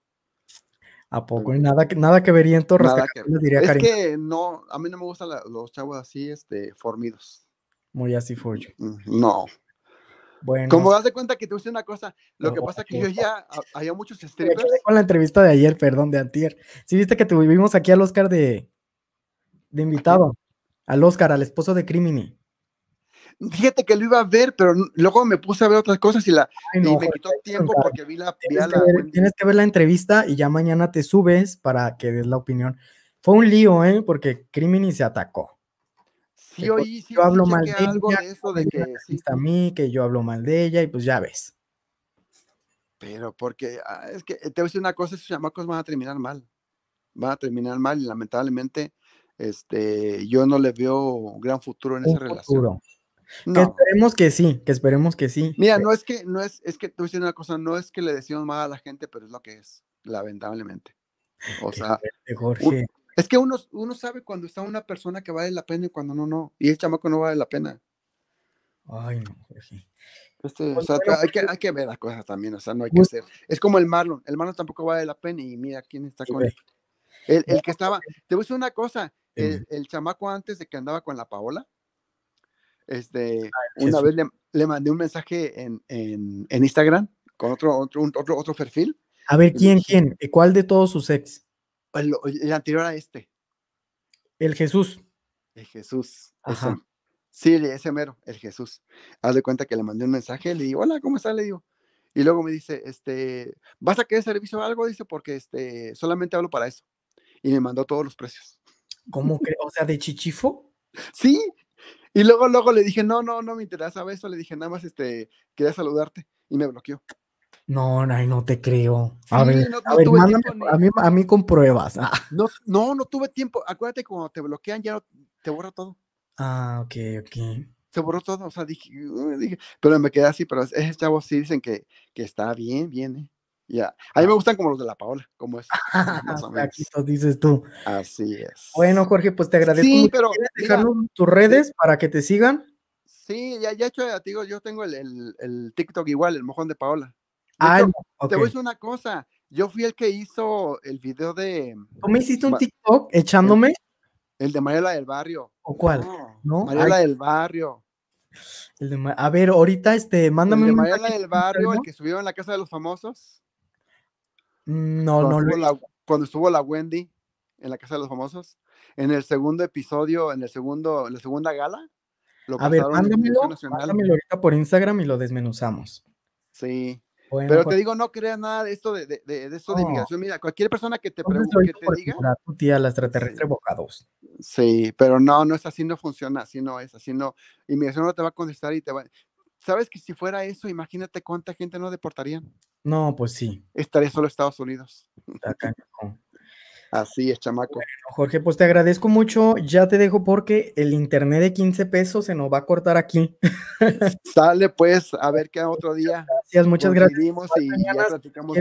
¿A poco? nada, que vería en Torres, que, diría Es que no, a mí no me gustan los chavos así, este, formidos. Muy así fue mm, No, como das de cuenta que te gusta una cosa, lo que pasa es que yo ya había muchos estrellas. con la entrevista de ayer, perdón, de antier. Sí, viste que tuvimos aquí al Oscar de, de invitado. Al Oscar, al esposo de Crimini. Fíjate que lo iba a ver, pero luego me puse a ver otras cosas y, la, me quitó tiempo porque vi la... Tienes, tienes que ver la entrevista y ya mañana te subes para que des la opinión. Fue un lío, ¿eh? Porque Crimini se atacó yo hablo mal de ella, de eso de que, a mí, que yo hablo mal de ella y pues ya ves. Pero porque ah, es que eh, te voy a decir una cosa, esos chamacos van a terminar mal. Van a terminar mal y lamentablemente este, yo no le veo gran futuro en esa relación. Que esperemos que sí, que esperemos que sí. Mira, no es que, no es, es que te voy a decir una cosa, no es que le decimos mal a la gente, pero es lo que es, lamentablemente. O sea, es que uno, sabe cuando está una persona que vale la pena y cuando no, no. Y el chamaco no vale la pena. Ay, no, pues sí. Este, o pues sea, pues hay, que, ver las cosas también, o sea, no hay que ser. Es como el Marlon, el Marlon tampoco vale la pena y mira quién está con él. El, que estaba, te voy a decir una cosa, el, chamaco antes de que andaba con la Paola, este, ah, una vez le, mandé un mensaje en, en Instagram con otro, otro, otro, otro perfil. A ver, ¿quién, quién? ¿Cuál de todos sus ex? Pues, el, anterior a este. El Jesús. El Jesús. Ajá. Sí, ese mero, el Jesús. Haz de cuenta que le mandé un mensaje, le digo, hola, ¿cómo estás? Le digo. Y luego me dice, este, ¿vas a querer servicio o algo? Dice, porque este, solamente hablo para eso. Y me mandó todos los precios. ¿Cómo que? O sea, de chichifo. Sí. Y luego, luego le dije, no, no, no me interesaba eso. Le dije, nada más, este, quería saludarte. Y me bloqueó. No, no, no te creo. A a, mí, a mí con pruebas. Ah. No, no, no tuve tiempo. Acuérdate que cuando te bloquean ya te borra todo. Ah, ok, ok. Se borró todo, o sea, dije, uh, dije pero me quedé así, pero ese chavo sí dicen que, que está bien, bien, Ya. A mí me ah. gustan como los de la Paola, como es. Aquí ah, dices tú. Así es. Bueno, Jorge, pues te agradezco. Sí, pero. Dejarlo tus redes para que te sigan? Sí, ya, ya hecho, a yo tengo el, el, TikTok igual, el mojón de Paola. Te voy a decir una cosa. Yo fui el que hizo el video de. ¿Tú me hiciste un TikTok echándome? El, de Mariela del Barrio. ¿O cuál? No. Mariela del Barrio. a ver, ahorita este, mándame el de Mariela del Barrio, el que subió en la casa de los famosos. No, no lo Cuando estuvo la Wendy en la casa de los famosos, en el segundo episodio, en el segundo, la segunda gala. Lo a ver, mándamelo, mándamelo ahorita por Instagram y lo desmenuzamos. Sí. Pero te pues digo, no creas nada de esto de, de, esto de inmigración. Mira, cualquier persona que te pregunte, que te diga. tía, la extraterrestre bocados. Sí, pero no, no es así, no funciona, así no es, así no. Inmigración no te va a contestar y te va. ¿Sabes que si fuera eso, imagínate cuánta gente no deportarían? No, pues sí. Estaría solo Estados Unidos. Así es, chamaco. Jorge, pues te agradezco mucho. Ya te dejo porque el internet de 15 pesos se nos va a cortar aquí. Sale pues, a ver qué otro día. Gracias, muchas gracias. Y ya platicamos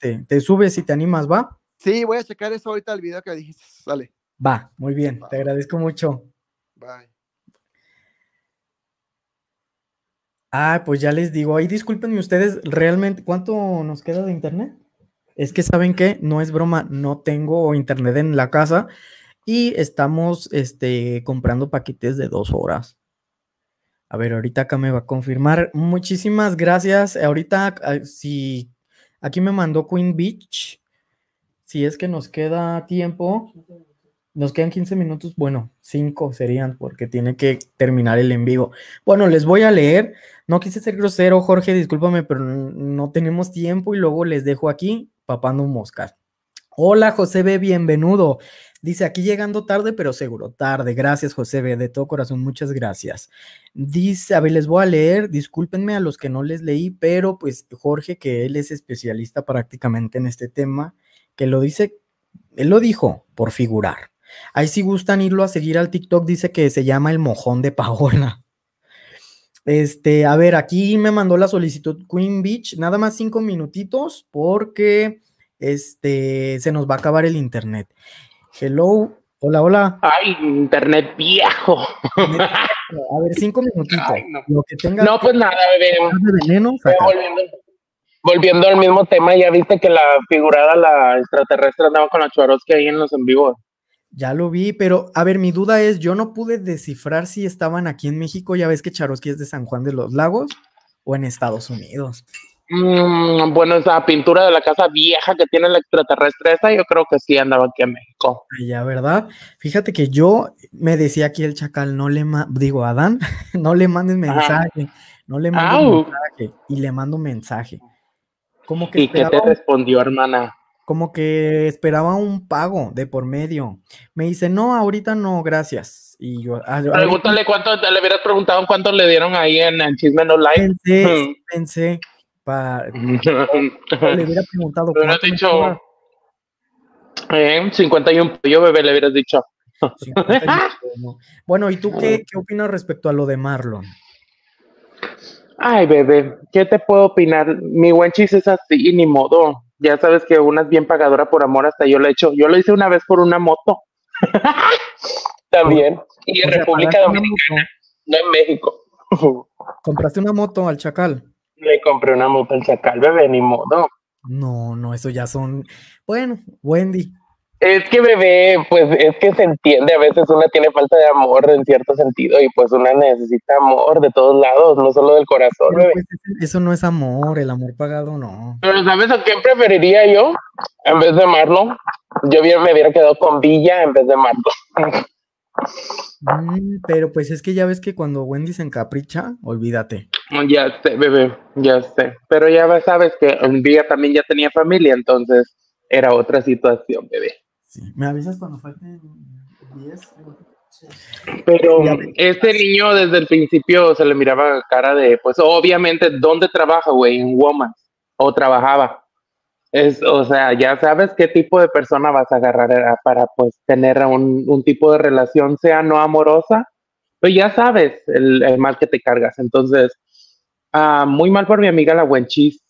Te, subes y te animas, ¿va? Sí, voy a checar eso ahorita el video que dijiste. Sale. Va, muy bien. Te agradezco mucho. Bye. Ah, pues ya les digo, ahí discúlpenme ustedes, realmente, ¿cuánto nos queda de internet? es que saben que no es broma, no tengo internet en la casa y estamos este, comprando paquetes de dos horas. A ver, ahorita acá me va a confirmar. Muchísimas gracias. Ahorita, ah, si aquí me mandó Queen Beach, si es que nos queda tiempo, nos quedan 15 minutos, bueno, 5 serían porque tiene que terminar el en vivo. Bueno, les voy a leer. No quise ser grosero, Jorge, discúlpame, pero no tenemos tiempo y luego les dejo aquí papando moscas. Hola José B, bienvenido. Dice aquí llegando tarde, pero seguro tarde. Gracias José B, de todo corazón, muchas gracias. Dice, a ver, les voy a leer, discúlpenme a los que no les leí, pero pues Jorge, que él es especialista prácticamente en este tema, que lo dice, él lo dijo, por figurar. Ahí si gustan irlo a seguir al TikTok, dice que se llama el mojón de Paola. Este, a ver, aquí me mandó la solicitud Queen Beach, nada más cinco minutitos porque este, se nos va a acabar el internet. Hello, hola, hola. Ay, internet viejo. A ver, cinco minutitos. no. Lo que tenga no, pues nada, bebé. volviendo, al mismo tema, ya viste que la figurada, la extraterrestre andaba con la Chuarovsky ahí en los en vivo. Ya lo vi, pero a ver, mi duda es, yo no pude descifrar si estaban aquí en México, ya ves que Charosky es de San Juan de los Lagos o en Estados Unidos. Mm, bueno, esa pintura de la casa vieja que tiene la extraterrestre, esa yo creo que sí andaba aquí en México. Ah, ya, ¿verdad? Fíjate que yo me decía aquí el chacal, no le digo, Adán, no le mandes mensaje, no le mandes mensaje, y le mando mensaje. ¿Cómo que ¿Y qué te respondió, hermana? como que esperaba un pago de por medio. Me dice, no, ahorita no, gracias. Y yo, ah, Pregúntale cuánto, le hubieras preguntado cuánto le dieron ahí en, el Chisme No Live. Pensé, hmm. pensé, le hubiera preguntado. Le dicho, 51 eh, yo bebé, le hubieras dicho. bueno, ¿y tú qué, hmm. qué opinas respecto a lo de Marlon? Ay, bebé, ¿qué te puedo opinar? Mi buen chis es así, ni modo ya sabes que una es bien pagadora por amor, hasta yo lo he hecho. Yo lo hice una vez por una moto. También. Y en República Dominicana, no en México. ¿Compraste una moto al chacal? Le compré una moto al chacal, bebé, ni modo. No, no, eso ya son. Bueno, Wendy, es que bebé, pues es que se entiende, a veces una tiene falta de amor en cierto sentido y pues una necesita amor de todos lados, no solo del corazón. Pues, eso no es amor, el amor pagado no. Pero ¿sabes a quién preferiría yo en vez de Marlo? Yo me hubiera quedado con Villa en vez de Marlo. Mm, pero pues es que ya ves que cuando Wendy se encapricha, olvídate. Mm, ya sé, bebé, ya sé. Pero ya sabes que Villa también ya tenía familia, entonces era otra situación, bebé. ¿Me avisas cuando falten 10? Pero este niño desde el principio se le miraba cara de, pues obviamente, ¿dónde trabaja, güey? En Woman. O trabajaba. Es, o sea, ya sabes qué tipo de persona vas a agarrar eh, para pues tener un, tipo de relación, sea no amorosa, pero ya sabes el, mal que te cargas. Entonces, ah, muy mal por mi amiga la Wenchis,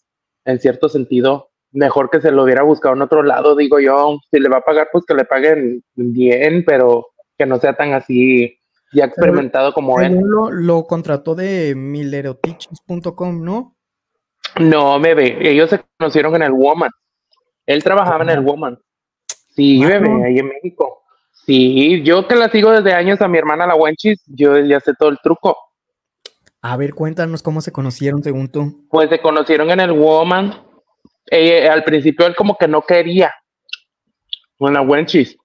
en cierto sentido, mejor que se lo hubiera buscado en otro lado, digo yo, si le va a pagar, pues que le paguen bien, pero que no sea tan así ya experimentado como él. Lo, lo, contrató de milerotiches.com, ¿no? No, bebé, ellos se conocieron en el Woman. Él trabajaba en el ah. Woman. Sí, ah, bebé, ahí en México. Sí, yo que la sigo desde años a mi hermana la Wenchis, yo ya sé todo el truco. A ver, cuéntanos cómo se conocieron según tú. Pues se conocieron en el Woman eh, eh, al principio él como que no quería una Wenchis.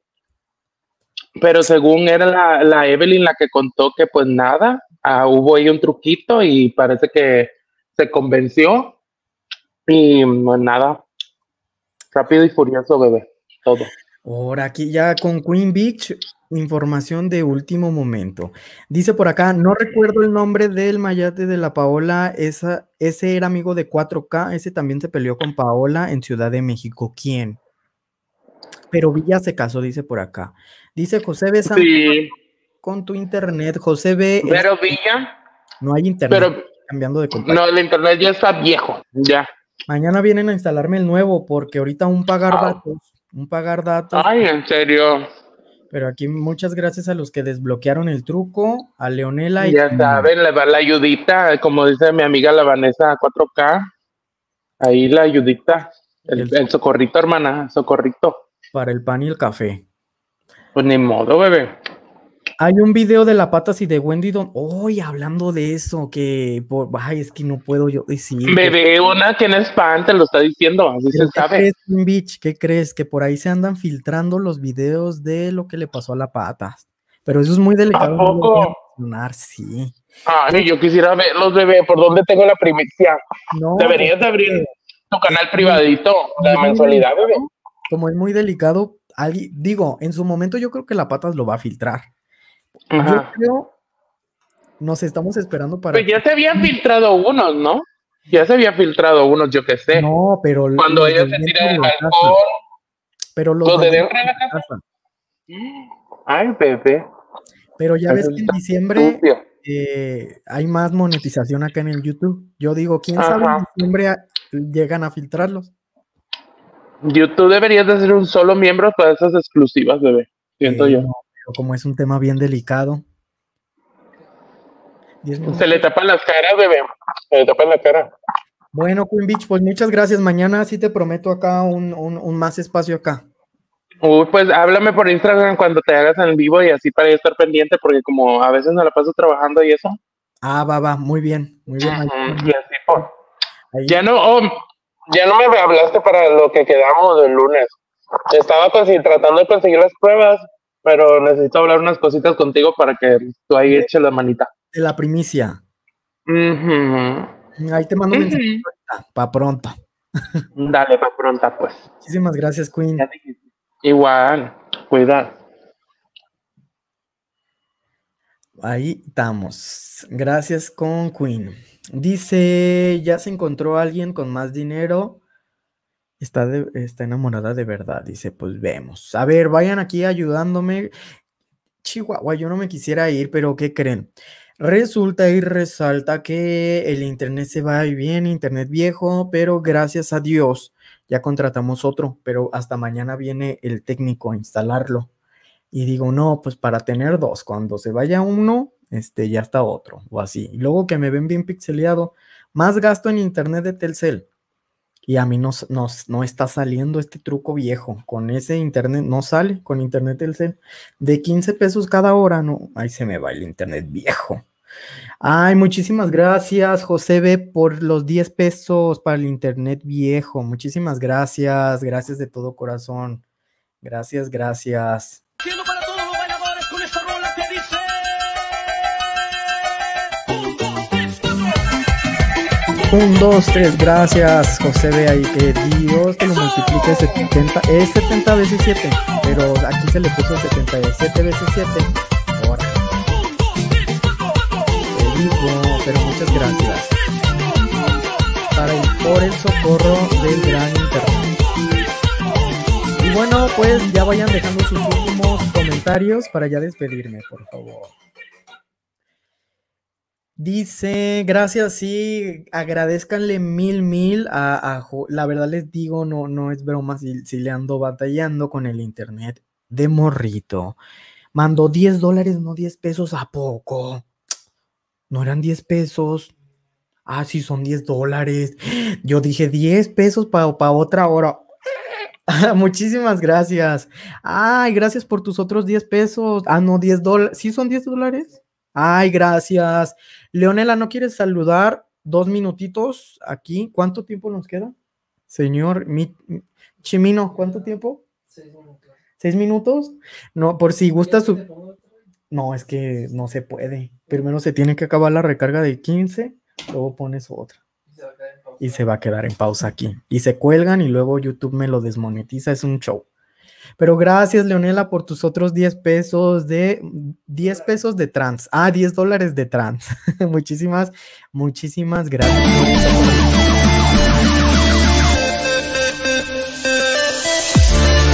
Pero según era la, Evelyn la que contó que pues nada, ah, hubo ahí un truquito y parece que se convenció y pues, nada, rápido y furioso bebé, todo. Ahora aquí ya con Queen Beach información de último momento. Dice por acá, no recuerdo el nombre del mayate de la Paola, esa, ese era amigo de 4K, ese también se peleó con Paola en Ciudad de México. ¿Quién? Pero Villa se casó, dice por acá. Dice José B. Sí. Con tu internet, José B. Pero Villa. No hay internet. cambiando de No, el internet ya está viejo, ya. Mañana vienen a instalarme el nuevo porque ahorita un pagar datos, un pagar datos. Ay, en serio. Pero aquí muchas gracias a los que desbloquearon el truco, a Leonela y... Ya saben, va la ayudita, como dice mi amiga la Vanessa 4K, ahí la ayudita, el, el socorrito hermana, socorrito. Para el pan y el café. Pues ni modo, bebé. Hay un video de la patas y de Wendy Don. Hoy hablando de eso, que por... ay, es que no puedo yo decir. Bebé, una que no te lo está diciendo, así se sabe. Crees, ¿Qué crees? Que por ahí se andan filtrando los videos de lo que le pasó a la patas. Pero eso es muy delicado. ¿A Ay, yo quisiera ver los bebés, ¿por dónde tengo la primicia? Deberías abrir tu canal privadito, la mensualidad, bebé. Como es muy delicado, digo, en su momento yo creo que la patas lo va a filtrar. Yo nos estamos esperando para. Pues ya se habían filtrado unos, ¿no? Ya se habían filtrado unos, yo que sé. No, pero. Cuando ellos se tiran el balcón Pero los. de Ay, Pepe. Pero ya ves que en diciembre eh, hay más monetización acá en el YouTube. Yo digo, quién sabe en diciembre llegan a filtrarlos. YouTube debería de ser un solo miembro para esas exclusivas, bebé. Siento eh, yo como es un tema bien delicado. Se le tapan las caras, bebé. Se le tapan la cara. Bueno, Queen Beach, pues muchas gracias. Mañana sí te prometo acá un, más espacio acá. Uy, pues háblame por Instagram cuando te hagas en vivo y así para estar pendiente, porque como a veces no la paso trabajando y eso. Ah, va, va, muy bien, muy bien. Ya no, oh, ya no me hablaste para lo que quedamos el lunes. Estaba casi tratando de conseguir las pruebas pero necesito hablar unas cositas contigo para que tú ahí eche la manita. De la primicia. Ahí te mando un mensaje para pronto. Dale, para pronto, pues. Muchísimas gracias, Queen. Igual, cuidado. Ahí estamos. Gracias con Queen. Dice, ya se encontró alguien con más dinero. Está, está enamorada de verdad, dice, pues vemos. A ver, vayan aquí ayudándome. Chihuahua, yo no me quisiera ir, pero ¿qué creen? Resulta y resalta que el internet se va y internet viejo, pero gracias a Dios ya contratamos otro, pero hasta mañana viene el técnico a instalarlo. Y digo, no, pues para tener dos, cuando se vaya uno, este ya está otro, o así. Y luego que me ven bien pixeleado, más gasto en internet de Telcel. Y a mí nos, nos, no está saliendo este truco viejo. Con ese internet no sale, con internet del cel. De 15 pesos cada hora, no. Ahí se me va el internet viejo. Ay, muchísimas gracias, José B, por los 10 pesos para el internet viejo. Muchísimas gracias, gracias de todo corazón. Gracias, gracias. Un, dos, tres, gracias, José Ve ahí que Dios te lo multiplique 70, es 70 veces 7, pero aquí se le puso 77 veces 7. Ahora. Te digo, pero muchas gracias. Para por el socorro del gran internet. Y bueno, pues ya vayan dejando sus últimos comentarios para ya despedirme, por favor. Dice, gracias, sí, agradezcanle mil, mil a, La verdad les digo, no, no es broma si, si, le ando batallando con el internet de morrito. Mandó 10 dólares, no 10 pesos, ¿a poco? No eran 10 pesos. Ah, sí, son 10 dólares. Yo dije 10 pesos para otra hora. Muchísimas gracias. Ay, gracias por tus otros 10 pesos. Ah, no, 10 dólares. ¿Sí son 10 dólares? Ay, gracias. Leonela, ¿no quieres saludar dos minutitos aquí? ¿Cuánto tiempo nos queda? Señor mi, Chimino, ¿cuánto tiempo? Seis minutos. ¿Seis minutos? No, por si gusta su... No, es que no se puede. Primero se tiene que acabar la recarga de 15, luego pones otra. Y se va a quedar en pausa aquí. Y se cuelgan y luego YouTube me lo desmonetiza. Es un show. Pero gracias, Leonela, por tus otros 10 pesos de 10 pesos de trans. Ah, 10 dólares de trans. muchísimas, muchísimas gracias.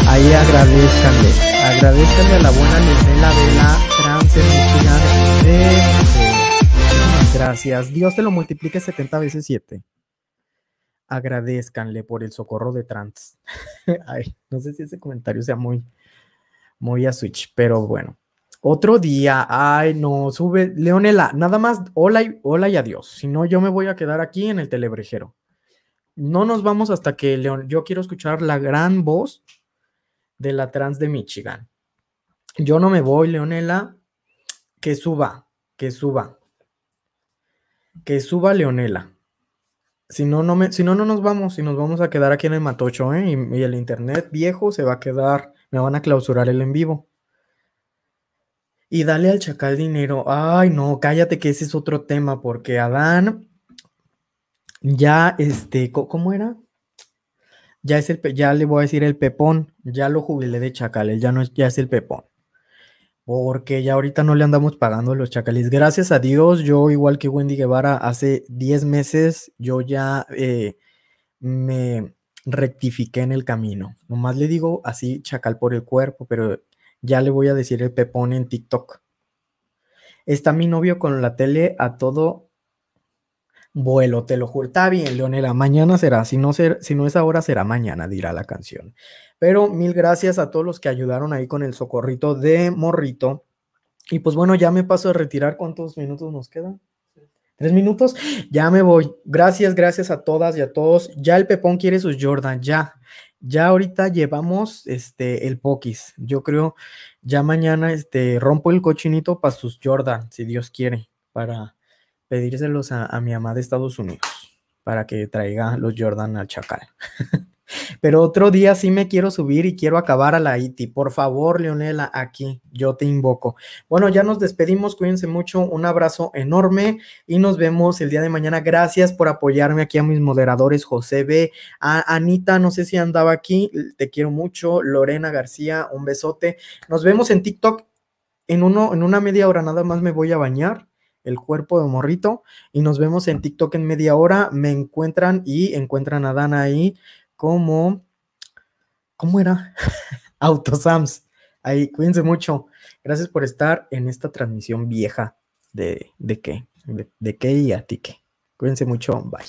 ahí agradezcanle, agradezcanle a la buena Leonela de la trans Gracias, Dios te lo multiplique 70 veces 7 agradezcanle por el socorro de trans. Ay, no sé si ese comentario sea muy, muy a Switch, pero bueno. Otro día, ay, no, sube, Leonela, nada más, hola y, hola y adiós. Si no, yo me voy a quedar aquí en el telebrejero. No nos vamos hasta que Leon, yo quiero escuchar la gran voz de la trans de Michigan. Yo no me voy, Leonela, que suba, que suba. Que suba Leonela. Si no, no me, si no, no nos vamos. Si nos vamos a quedar aquí en el Matocho, ¿eh? Y, el internet viejo se va a quedar. Me van a clausurar el en vivo. Y dale al chacal dinero. Ay, no, cállate que ese es otro tema, porque Adán ya, este, ¿cómo era? Ya es el, ya le voy a decir el pepón. Ya lo jubilé de chacal, ya no es, ya es el pepón porque ya ahorita no le andamos pagando los chacales. Gracias a Dios, yo igual que Wendy Guevara, hace 10 meses yo ya eh, me rectifiqué en el camino. Nomás le digo así chacal por el cuerpo, pero ya le voy a decir el pepón en TikTok. Está mi novio con la tele a todo vuelo, te lo juro. Está bien, Leonela, mañana será. Si no, si no es ahora, será mañana, dirá la canción. Pero mil gracias a todos los que ayudaron ahí con el socorrito de Morrito. Y pues bueno, ya me paso a retirar. ¿Cuántos minutos nos quedan? ¿Tres minutos? Ya me voy. Gracias, gracias a todas y a todos. Ya el Pepón quiere sus Jordan, ya. Ya ahorita llevamos este, el Pokis. Yo creo ya mañana este, rompo el cochinito para sus Jordan, si Dios quiere, para pedírselos a, mi mamá de Estados Unidos para que traiga los Jordan al Chacal. Pero otro día sí me quiero subir y quiero acabar a la Haiti Por favor, Leonela, aquí yo te invoco. Bueno, ya nos despedimos. Cuídense mucho. Un abrazo enorme y nos vemos el día de mañana. Gracias por apoyarme aquí a mis moderadores, José B. A Anita, no sé si andaba aquí. Te quiero mucho. Lorena García, un besote. Nos vemos en TikTok. En, uno, en una media hora nada más me voy a bañar el cuerpo de morrito y nos vemos en TikTok en media hora. Me encuentran y encuentran a Dana ahí como, ¿cómo era? Autosams. Ahí, cuídense mucho. Gracias por estar en esta transmisión vieja de, de qué, de, de qué y a ti qué. Cuídense mucho. Bye.